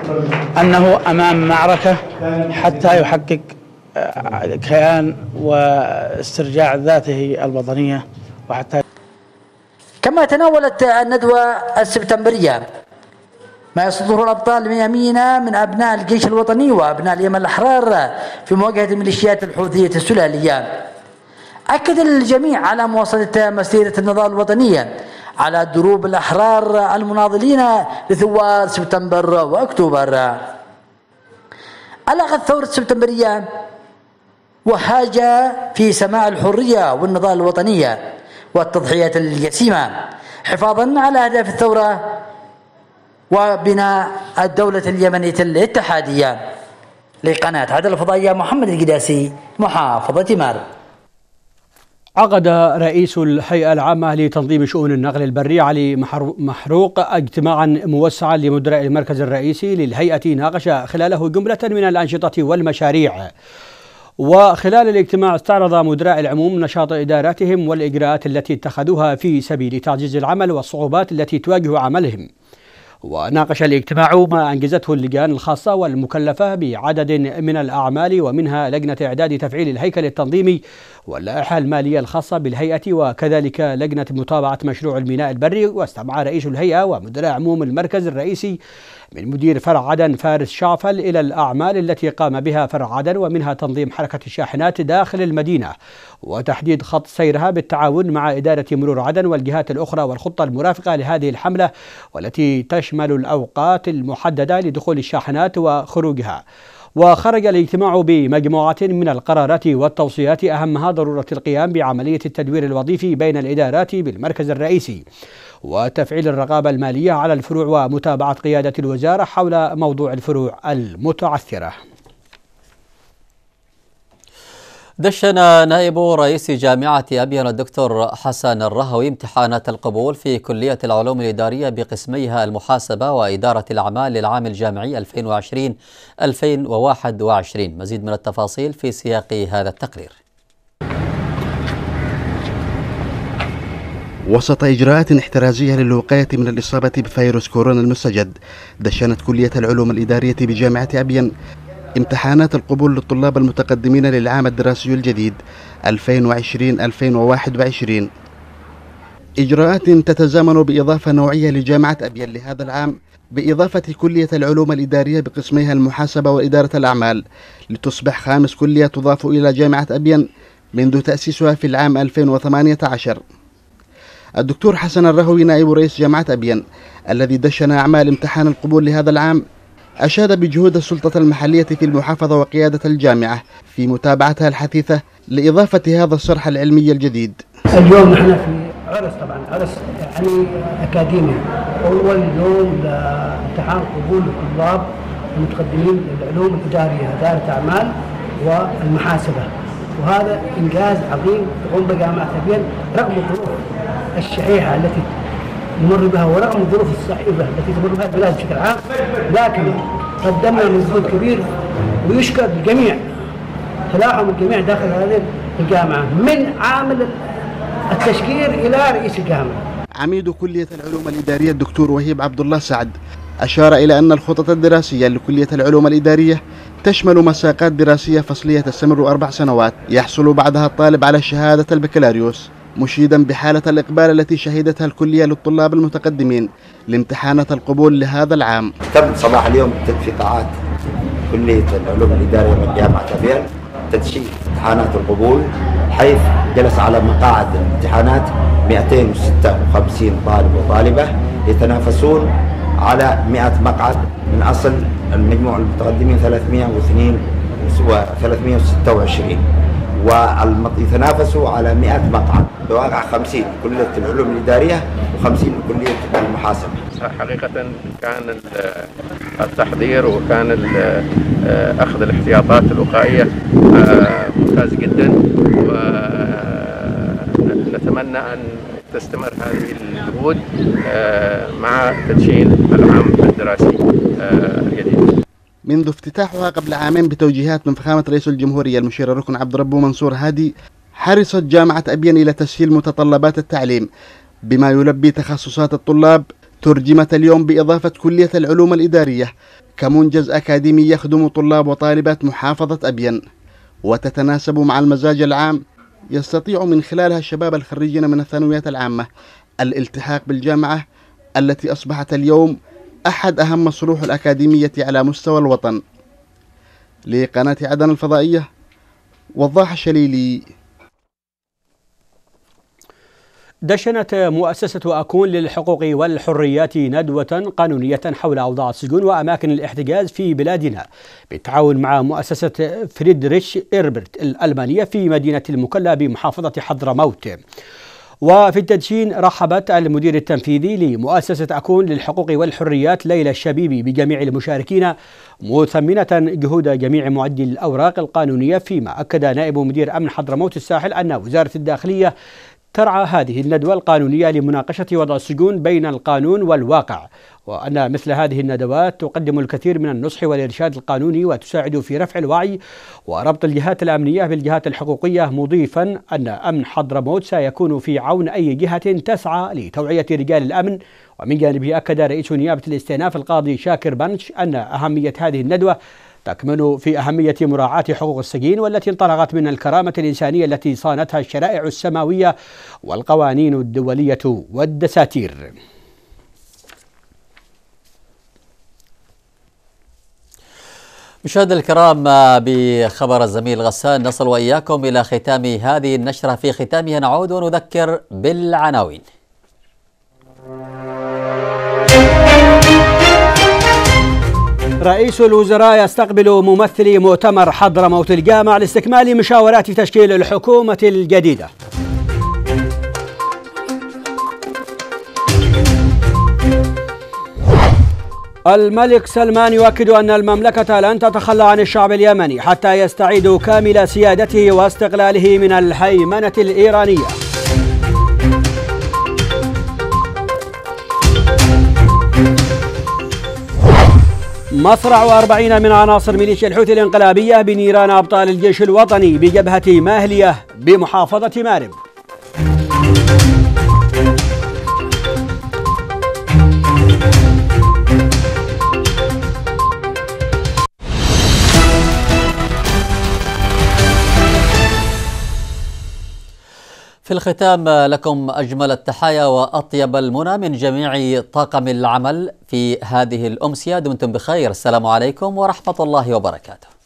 انه امام معركه حتى يحقق كيان واسترجاع ذاته الوطنيه وحتى كما تناولت الندوه السبتمبريه ما يصدره الأبطال من يمينا من أبناء الجيش الوطني وأبناء اليمن الأحرار في مواجهة الميليشيات الحوثية السلالية أكد الجميع على مواصلة مسيرة النضال الوطنية على دروب الأحرار المناضلين لثوار سبتمبر وأكتوبر ألغى الثورة السبتمبرية وهاج في سماع الحرية والنضال الوطنية والتضحيات الجسيمة حفاظا على أهداف الثورة وبناء الدولة اليمنية الاتحادية لقناة عدل الفضائية محمد القداسي محافظة مارب عقد رئيس الهيئة العامة لتنظيم شؤون النقل البري علي محروق اجتماعا موسعا لمدراء المركز الرئيسي للهيئة ناقش خلاله جملة من الأنشطة والمشاريع وخلال الاجتماع استعرض مدراء العموم نشاط إداراتهم والإجراءات التي اتخذوها في سبيل تعزيز العمل والصعوبات التي تواجه عملهم وناقش الاجتماع ما أنجزته اللجان الخاصة والمكلفة بعدد من الأعمال ومنها لجنة إعداد تفعيل الهيكل التنظيمي واللائحة المالية الخاصة بالهيئة وكذلك لجنة متابعة مشروع الميناء البري واستمع رئيس الهيئة ومدراء عموم المركز الرئيسي من مدير فرع عدن فارس شعفل إلى الأعمال التي قام بها فرع عدن ومنها تنظيم حركة الشاحنات داخل المدينة وتحديد خط سيرها بالتعاون مع إدارة مرور عدن والجهات الأخرى والخطة المرافقة لهذه الحملة والتي تش تشمل الأوقات المحددة لدخول الشاحنات وخروجها وخرج الاجتماع بمجموعة من القرارات والتوصيات أهمها ضرورة القيام بعملية التدوير الوظيفي بين الإدارات بالمركز الرئيسي وتفعيل الرقابة المالية على الفروع ومتابعة قيادة الوزارة حول موضوع الفروع المتعثرة دشن نائب رئيس جامعة أبين الدكتور حسن الرهوي امتحانات القبول في كلية العلوم الإدارية بقسميها المحاسبة وإدارة الأعمال للعام الجامعي 2020-2021 مزيد من التفاصيل في سياق هذا التقرير وسط إجراءات احترازية للوقاية من الإصابة بفيروس كورونا المستجد دشنت كلية العلوم الإدارية بجامعة أبين امتحانات القبول للطلاب المتقدمين للعام الدراسي الجديد 2020-2021 إجراءات تتزامن بإضافة نوعية لجامعة أبيل لهذا العام بإضافة كلية العلوم الإدارية بقسميها المحاسبة وإدارة الأعمال لتصبح خامس كلية تضاف إلى جامعة أبين منذ تأسيسها في العام 2018 الدكتور حسن الرهوي نائب رئيس جامعة أبين الذي دشن أعمال امتحان القبول لهذا العام أشاد بجهود السلطة المحلية في المحافظة وقيادة الجامعة في متابعتها الحثيثة لإضافة هذا الصرح العلمي الجديد اليوم نحن في عرس طبعا عرس يعني أكاديمي أول يوم لامتحان قبول الطلاب المتقدمين للعلوم الإدارية إدارة أعمال والمحاسبة وهذا إنجاز عظيم تقوم بجامعة أبين رغم الظروف الشحيحة التي نمر بها ورغم الظروف الصعبة التي تمر بها البلاد بشكل عام لكن قدمنا مجهود كبير ويشكر الجميع تلاحم الجميع داخل هذه الجامعة من عامل التشكيل إلى رئيس الجامعة عميد كلية العلوم الإدارية الدكتور وهيب عبد الله سعد أشار إلى أن الخطط الدراسية لكلية العلوم الإدارية تشمل مساقات دراسية فصلية تستمر أربع سنوات يحصل بعدها الطالب على شهادة البكالوريوس مشيدا بحالة الإقبال التي شهدتها الكلية للطلاب المتقدمين لامتحانات القبول لهذا العام تم صباح اليوم قاعات كلية العلوم الإدارية من جامعة أبيان تدشين امتحانات القبول حيث جلس على مقاعد الامتحانات 256 طالب وطالبة يتنافسون على 100 مقعد من أصل المجموع المتقدمين 302 و 326 ويتنافسوا على 100 مطعم بواقع 50 كلية العلوم الإدارية و50 كلية المحاسبة حقيقة كان التحضير وكان أخذ الاحتياطات الوقائية آه، ممتاز جدا ونتمنى أن تستمر هذه الجهود آه، مع تدشين العام الدراسي آه، الجديد منذ افتتاحها قبل عامين بتوجيهات من فخامة رئيس الجمهورية المشير الركن عبد ربه منصور هادي حرصت جامعة أبين إلى تسهيل متطلبات التعليم بما يلبي تخصصات الطلاب ترجمت اليوم بإضافة كلية العلوم الإدارية كمنجز أكاديمي يخدم طلاب وطالبات محافظة أبين وتتناسب مع المزاج العام يستطيع من خلالها الشباب الخريجين من الثانويات العامة الالتحاق بالجامعة التي أصبحت اليوم أحد أهم الصروح الأكاديمية على مستوى الوطن لقناة عدن الفضائية وضاح شليلي دشنت مؤسسة أكون للحقوق والحريات ندوة قانونية حول أوضاع السجون وأماكن الاحتجاز في بلادنا بالتعاون مع مؤسسة فريدريش إربرت الألمانية في مدينة المكلا بمحافظة حضرموت وفي التدشين رحبت المدير التنفيذي لمؤسسة أكون للحقوق والحريات ليلى الشبيبي بجميع المشاركين مثمنة جهود جميع معدي الأوراق القانونية فيما أكد نائب مدير أمن حضرموت الساحل أن وزارة الداخلية ترعى هذه الندوة القانونية لمناقشة وضع السجون بين القانون والواقع وأن مثل هذه الندوات تقدم الكثير من النصح والإرشاد القانوني وتساعد في رفع الوعي وربط الجهات الأمنية بالجهات الحقوقية مضيفا أن أمن حضرموت سيكون في عون أي جهة تسعى لتوعية رجال الأمن ومن جانبه أكد رئيس نيابة الاستئناف القاضي شاكر بنش أن أهمية هذه الندوة تكمن في أهمية مراعاة حقوق السجين والتي انطلقت من الكرامة الإنسانية التي صانتها الشرائع السماوية والقوانين الدولية والدساتير مشاهد الكرام بخبر الزميل غسان نصل وإياكم إلى ختام هذه النشرة في ختامها نعود ونذكر بالعناوين رئيس الوزراء يستقبل ممثلي مؤتمر حضرموت الجامع لاستكمال مشاورات تشكيل الحكومة الجديدة الملك سلمان يؤكد أن المملكة لن تتخلى عن الشعب اليمني حتى يستعيد كامل سيادته واستقلاله من الهيمنة الإيرانية مصرع أربعين من عناصر ميليشيا الحوثي الانقلابية بنيران أبطال الجيش الوطني بجبهة ماهلية بمحافظة مارب في الختام لكم أجمل التحايا وأطيب المنى من جميع طاقم العمل في هذه الأمسية دمتم بخير السلام عليكم ورحمة الله وبركاته